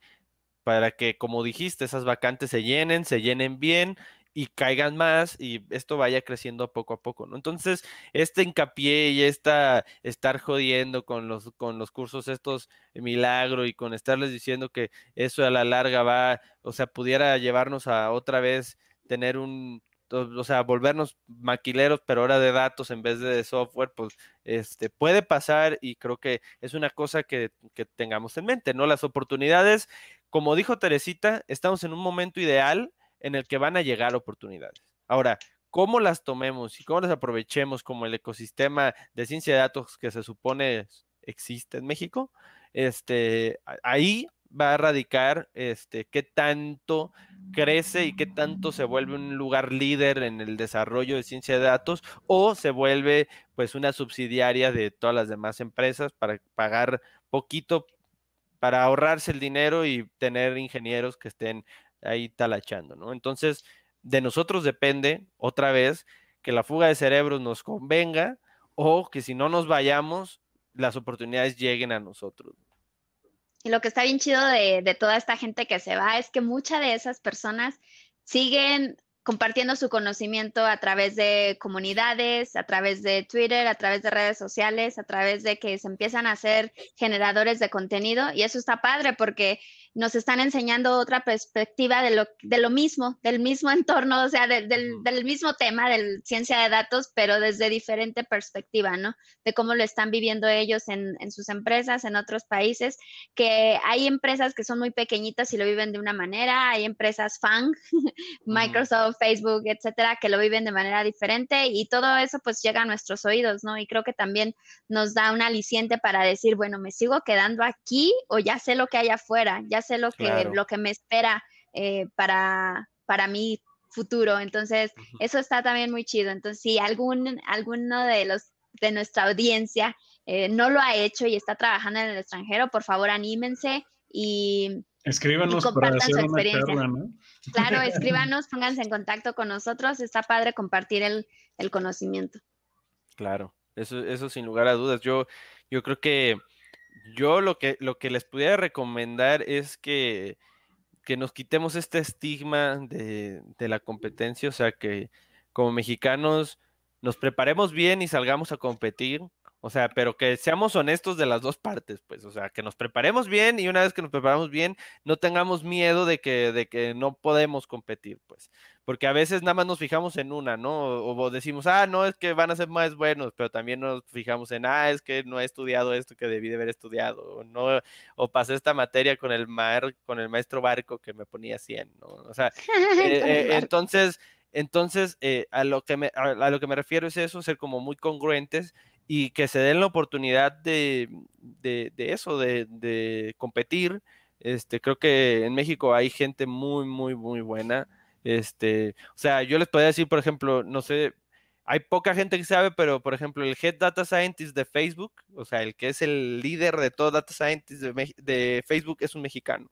para que, como dijiste, esas vacantes se llenen, se llenen bien y caigan más y esto vaya creciendo poco a poco, ¿no? Entonces, este hincapié y esta estar jodiendo con los, con los cursos estos eh, milagro y con estarles diciendo que eso a la larga va, o sea, pudiera llevarnos a otra vez tener un, o sea, volvernos maquileros, pero ahora de datos en vez de, software, pues este, puede pasar y creo que es una cosa que, que tengamos en mente, ¿no? Las oportunidades como dijo Teresita, estamos en un momento ideal en el que van a llegar oportunidades. Ahora, cómo las tomemos y cómo las aprovechemos como el ecosistema de ciencia de datos que se supone existe en México, este, ahí va a radicar este, qué tanto crece y qué tanto se vuelve un lugar líder en el desarrollo de ciencia de datos o se vuelve pues una subsidiaria de todas las demás empresas para pagar poquito para ahorrarse el dinero y tener ingenieros que estén ahí talachando, ¿no? Entonces, de nosotros depende, otra vez, que la fuga de cerebros nos convenga o que si no nos vayamos, las oportunidades lleguen a nosotros. Y lo que está bien chido de, de toda esta gente que se va es que muchas de esas personas siguen compartiendo su conocimiento a través de comunidades, a través de Twitter, a través de redes sociales, a través de que se empiezan a ser generadores de contenido. Y eso está padre porque nos están enseñando otra perspectiva de lo, de lo mismo, del mismo entorno, o sea, del, mismo tema, de ciencia de datos, pero desde diferente perspectiva, ¿no? De cómo lo están viviendo ellos en, en, sus empresas, en otros países, que hay empresas que son muy pequeñitas y lo viven de una manera, hay empresas FANG, Microsoft, Facebook, etcétera, que lo viven de manera diferente y todo eso pues llega a nuestros oídos, ¿no? Y creo que también nos da un aliciente para decir, bueno, me sigo quedando aquí o ya sé lo que hay afuera, ya lo que, lo que me espera eh, para, para mi futuro. Entonces, eso está también muy chido. Entonces, si algún, alguno de los de nuestra audiencia eh, no lo ha hecho y está trabajando en el extranjero, por favor, anímense y Escríbanos su experiencia. Claro, escríbanos, pónganse en contacto con nosotros. Está padre compartir el, conocimiento. Claro, eso, eso sin lugar a dudas. Yo, yo creo que yo lo que, lo que les pudiera recomendar es que, que nos quitemos este estigma de, de la competencia, o sea, que como mexicanos nos preparemos bien y salgamos a competir, o sea, pero que seamos honestos de las dos partes, pues, o sea, que nos preparemos bien y una vez que nos preparamos bien, no tengamos miedo de que, de que no podemos competir, pues porque a veces nada más nos fijamos en una, ¿no? O, decimos, ah, no, es que van a ser más buenos, pero también nos fijamos en, ah, es que no he estudiado esto que debí de haber estudiado, o, no, o pasé esta materia con el, con el maestro Barco que me ponía 100, ¿no? O sea, eh, eh, entonces, entonces eh, a, lo que me, lo que me refiero es eso, ser como muy congruentes y que se den la oportunidad de, eso, de, competir. Este, creo que en México hay gente muy, muy, muy buena. Este, o sea, yo les podría decir, por ejemplo, no sé, hay poca gente que sabe, pero por ejemplo, el Head Data Scientist de Facebook, o sea, el que es el líder de todo Data Scientist de, Facebook, es un mexicano.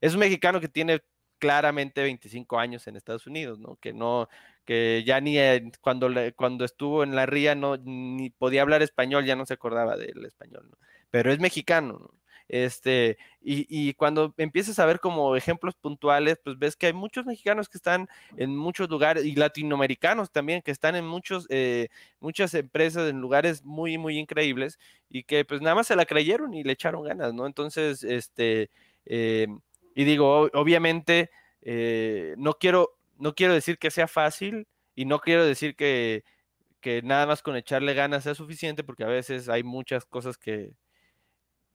Es un mexicano que tiene claramente 25 años en Estados Unidos, ¿no? Que no, que ya ni cuando, cuando estuvo en la RIA no, ni podía hablar español, ya no se acordaba del español, ¿no? Pero es mexicano, ¿no? Este, y, cuando empiezas a ver como ejemplos puntuales, pues ves que hay muchos mexicanos que están en muchos lugares y latinoamericanos también que están en muchos, eh, muchas empresas, en lugares muy, muy increíbles y que pues nada más se la creyeron y le echaron ganas, ¿no? Entonces, este, eh, y digo, obviamente, eh, no, quiero, no quiero decir que sea fácil y no quiero decir que nada más con echarle ganas sea suficiente porque a veces hay muchas cosas que,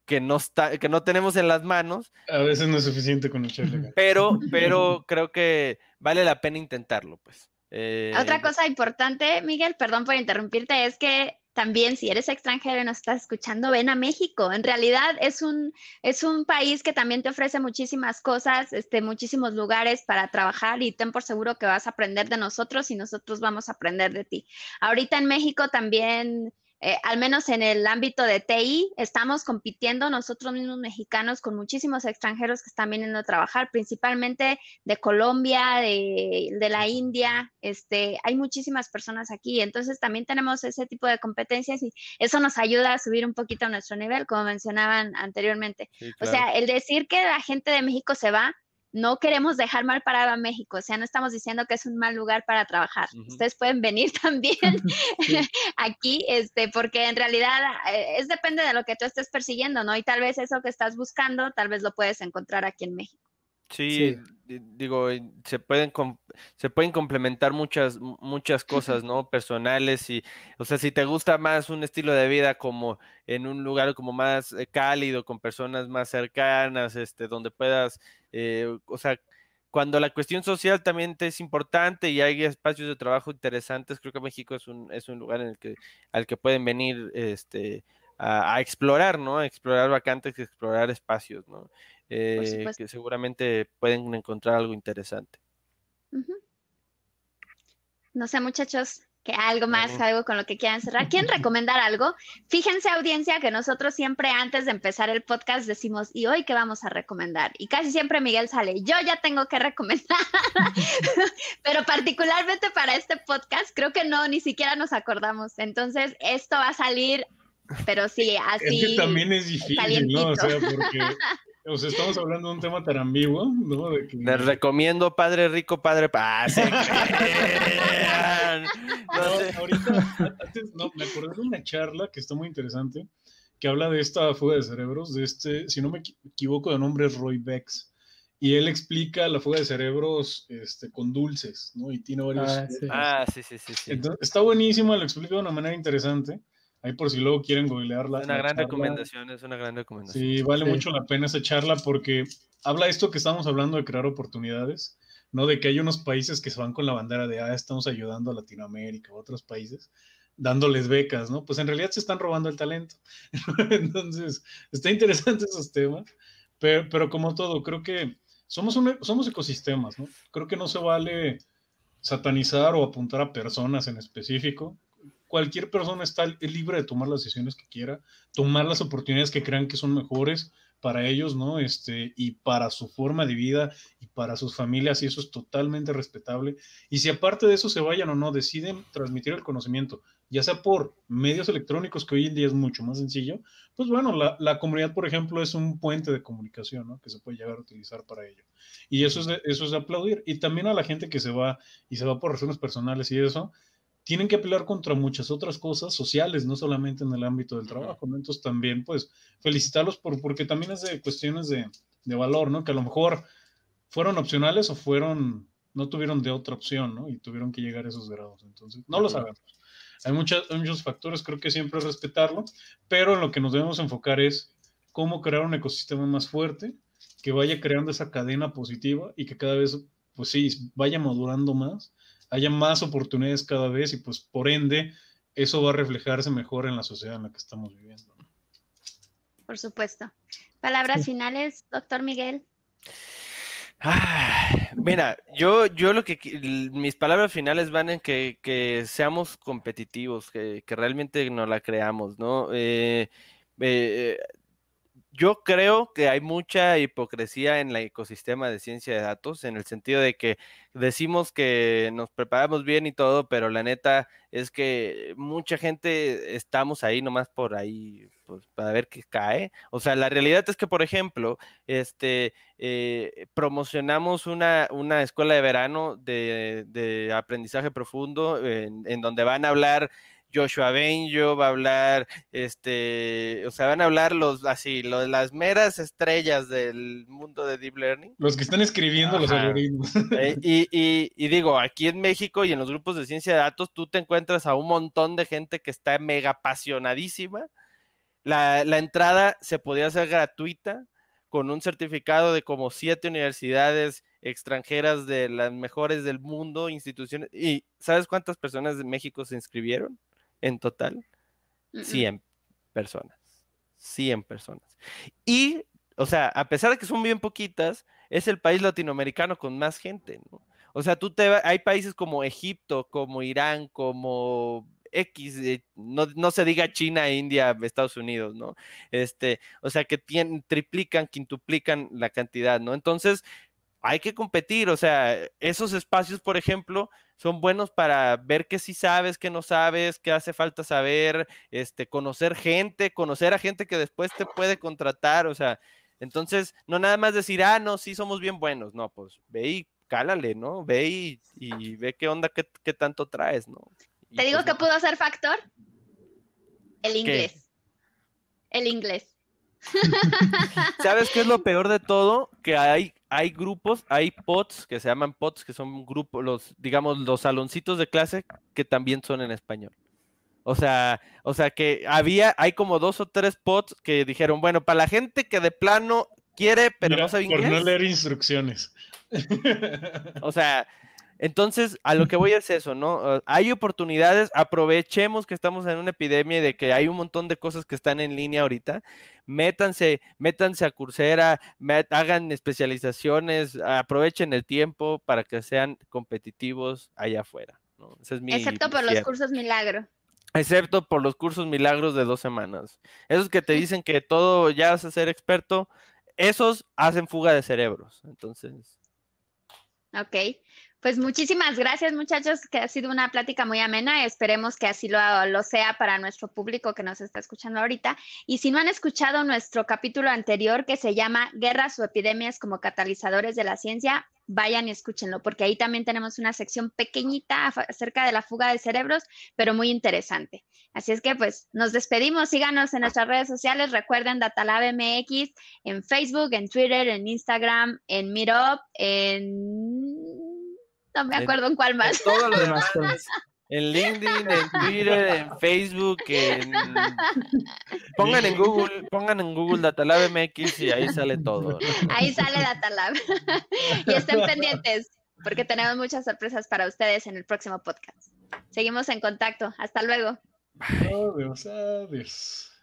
que no, está, que no tenemos en las manos. A veces no es suficiente con echarle Pero, pero creo que vale la pena intentarlo, pues. Eh, Otra cosa importante, Miguel, perdón por interrumpirte, es que también si eres extranjero y nos estás escuchando, ven a México. En realidad es un, es un país que también te ofrece muchísimas cosas, este, muchísimos lugares para trabajar y ten por seguro que vas a aprender de nosotros y nosotros vamos a aprender de ti. Ahorita en México también eh, al menos en el ámbito de TI, estamos compitiendo nosotros mismos mexicanos con muchísimos extranjeros que están viniendo a trabajar, principalmente de Colombia, de, la India, este, hay muchísimas personas aquí, entonces también tenemos ese tipo de competencias y eso nos ayuda a subir un poquito nuestro nivel, como mencionaban anteriormente. O sea, el decir que la gente de México se va, no queremos dejar mal parado a México, o sea, no estamos diciendo que es un mal lugar para trabajar. Ustedes pueden venir también aquí, este, porque en realidad eh, es depende de lo que tú estés persiguiendo, ¿no? Y tal vez eso que estás buscando, tal vez lo puedes encontrar aquí en México. Sí, digo, eh, se pueden, se pueden complementar muchas, muchas cosas, ¿no? Personales y, o sea, si te gusta más un estilo de vida como en un lugar como más eh, cálido, con personas más cercanas, este, donde puedas, eh, o sea, cuando la cuestión social también te es importante y hay espacios de trabajo interesantes, creo que México es un, es un lugar en el que, al que pueden venir, este, a, explorar, ¿no? A explorar vacantes, explorar espacios, ¿no? Eh, que seguramente pueden encontrar algo interesante. No sé, muchachos, que algo más, algo con lo que quieran cerrar. ¿Quién recomendar algo? Fíjense, audiencia, que nosotros siempre antes de empezar el podcast decimos, ¿y hoy qué vamos a recomendar? Y casi siempre Miguel sale, yo ya tengo que recomendar. Pero particularmente para este podcast, creo que no, ni siquiera nos acordamos. Entonces, esto va a salir pero sí, así. Es que también es difícil, ¿no? O sea, porque. O sea, estamos hablando de un tema tan ambiguo, ¿no? Les recomiendo Padre Rico, Padre Paz. Ah, no, ahorita, no, me acordé de una charla que está muy interesante, que habla de esta fuga de cerebros, de este, si no me equivoco, de nombre es Roy Bex. Y él explica la fuga de cerebros este, con dulces, ¿no? Y tiene varios. Ah, ah sí, sí, sí, está buenísimo, lo explica de una manera interesante. Ahí por si luego quieren googlearla. Es una gran recomendación, es una gran recomendación. Sí, vale mucho la pena esa charla porque habla esto que estamos hablando de crear oportunidades, ¿no? De que hay unos países que se van con la bandera de, ah, estamos ayudando a Latinoamérica, otros países, dándoles becas, ¿no? Pues en realidad se están robando el talento. Entonces, está interesante esos temas, pero, pero como todo, creo que somos, un, somos ecosistemas, ¿no? Creo que no se vale satanizar o apuntar a personas en específico cualquier persona está libre de tomar las decisiones que quiera, tomar las oportunidades que crean que son mejores para ellos, ¿no? Este, y para su forma de vida y para sus familias, y eso es totalmente respetable. Y si aparte de eso se vayan o no, deciden transmitir el conocimiento, ya sea por medios electrónicos, que hoy en día es mucho más sencillo, pues bueno, la, comunidad, por ejemplo, es un puente de comunicación, ¿no? Que se puede llegar a utilizar para ello. Y eso es eso es aplaudir. Y también a la gente que se va y se va por razones personales y eso, tienen que pelear contra muchas otras cosas sociales, no solamente en el ámbito del trabajo, Entonces también, pues, felicitarlos por, porque también es de cuestiones de, de valor, ¿no? Que a lo mejor fueron opcionales o fueron, no tuvieron de otra opción, ¿no? Y tuvieron que llegar a esos grados. Entonces, no lo sabemos. Hay, muchas, muchos factores, creo que siempre respetarlo, pero en lo que nos debemos enfocar es cómo crear un ecosistema más fuerte, que vaya creando esa cadena positiva y que cada vez, pues sí, vaya madurando más haya más oportunidades cada vez y pues por ende eso va a reflejarse mejor en la sociedad en la que estamos viviendo. Por supuesto. Palabras finales, doctor Miguel. Ah, mira, yo, yo lo que mis palabras finales van en que, seamos competitivos, que, realmente no la creamos, ¿no? Eh, eh, yo creo que hay mucha hipocresía en el ecosistema de ciencia de datos, en el sentido de que decimos que nos preparamos bien y todo, pero la neta es que mucha gente estamos ahí nomás por ahí pues, para ver qué cae. O sea, la realidad es que, por ejemplo, este, eh, promocionamos una, escuela de verano de, aprendizaje profundo en, en donde van a hablar Joshua Benjo, va a hablar, este, o sea, van a hablar los, así, los, las meras estrellas del mundo de Deep Learning. Los que están escribiendo los algoritmos. Eh, y, digo, aquí en México y en los grupos de ciencia de datos, tú te encuentras a un montón de gente que está mega apasionadísima. La, la entrada se podía hacer gratuita con un certificado de como siete universidades extranjeras de las mejores del mundo, instituciones. ¿Y sabes cuántas personas de México se inscribieron? en total, 100 personas. 100 personas. Y, o sea, a pesar de que son bien poquitas, es el país latinoamericano con más gente, ¿no? O sea, tú te hay países como Egipto, como Irán, como X, eh, no, se diga China, India, Estados Unidos, ¿no? Este, o sea, que triplican, quintuplican la cantidad, ¿no? Entonces, hay que competir, o sea, esos espacios, por ejemplo, son buenos para ver qué sí sabes, qué no sabes, qué hace falta saber, este, conocer gente, conocer a gente que después te puede contratar, o sea, entonces, no nada más decir, ah, no, sí somos bien buenos, no, pues ve y cálale, ¿no? Ve y, ve qué onda, qué, tanto traes, ¿no? ¿Te digo pues que pudo ser factor? El inglés. El inglés. ¿Sabes qué es lo peor de todo? Que hay hay grupos, hay pods que se llaman pods, que son grupos, los, digamos, los saloncitos de clase que también son en español. O sea, o sea que había, hay como dos o tres pods que dijeron, bueno, para la gente que de plano quiere, pero no sabe inglés. Por no leer instrucciones. O sea, entonces, a lo que voy es eso, ¿no? Ah, hay oportunidades, aprovechemos que estamos en una epidemia y de que hay un montón de cosas que están en línea ahorita. Métanse, métanse a Coursera, hagan especializaciones, aprovechen el tiempo para que sean competitivos allá afuera, ¿no? Ese es mi Excepto por los cursos milagro. Excepto por los cursos milagros de dos semanas. Esos que te dicen que todo ya vas a ser experto, esos hacen fuga de cerebros. Entonces. Ok. Pues muchísimas gracias muchachos, que ha sido una plática muy amena. Esperemos que así lo, lo, sea para nuestro público que nos está escuchando ahorita. Y si no han escuchado nuestro capítulo anterior que se llama Guerras o epidemias como catalizadores de la ciencia, vayan y escúchenlo, porque ahí también tenemos una sección pequeñita acerca de la fuga de cerebros, pero muy interesante. Así es que pues nos despedimos, síganos en nuestras redes sociales, recuerden Datalab MX en Facebook, en Twitter, en Instagram, en Meetup, en no me acuerdo en, cuál más. En todo demás. En LinkedIn, en Twitter, en Facebook, pongan en Google, pongan en Google Datalab MX y ahí sale todo. Ahí sale Datalab. y estén pendientes, porque tenemos muchas sorpresas para ustedes en el próximo podcast. Seguimos en contacto. Hasta luego. Adiós, adiós.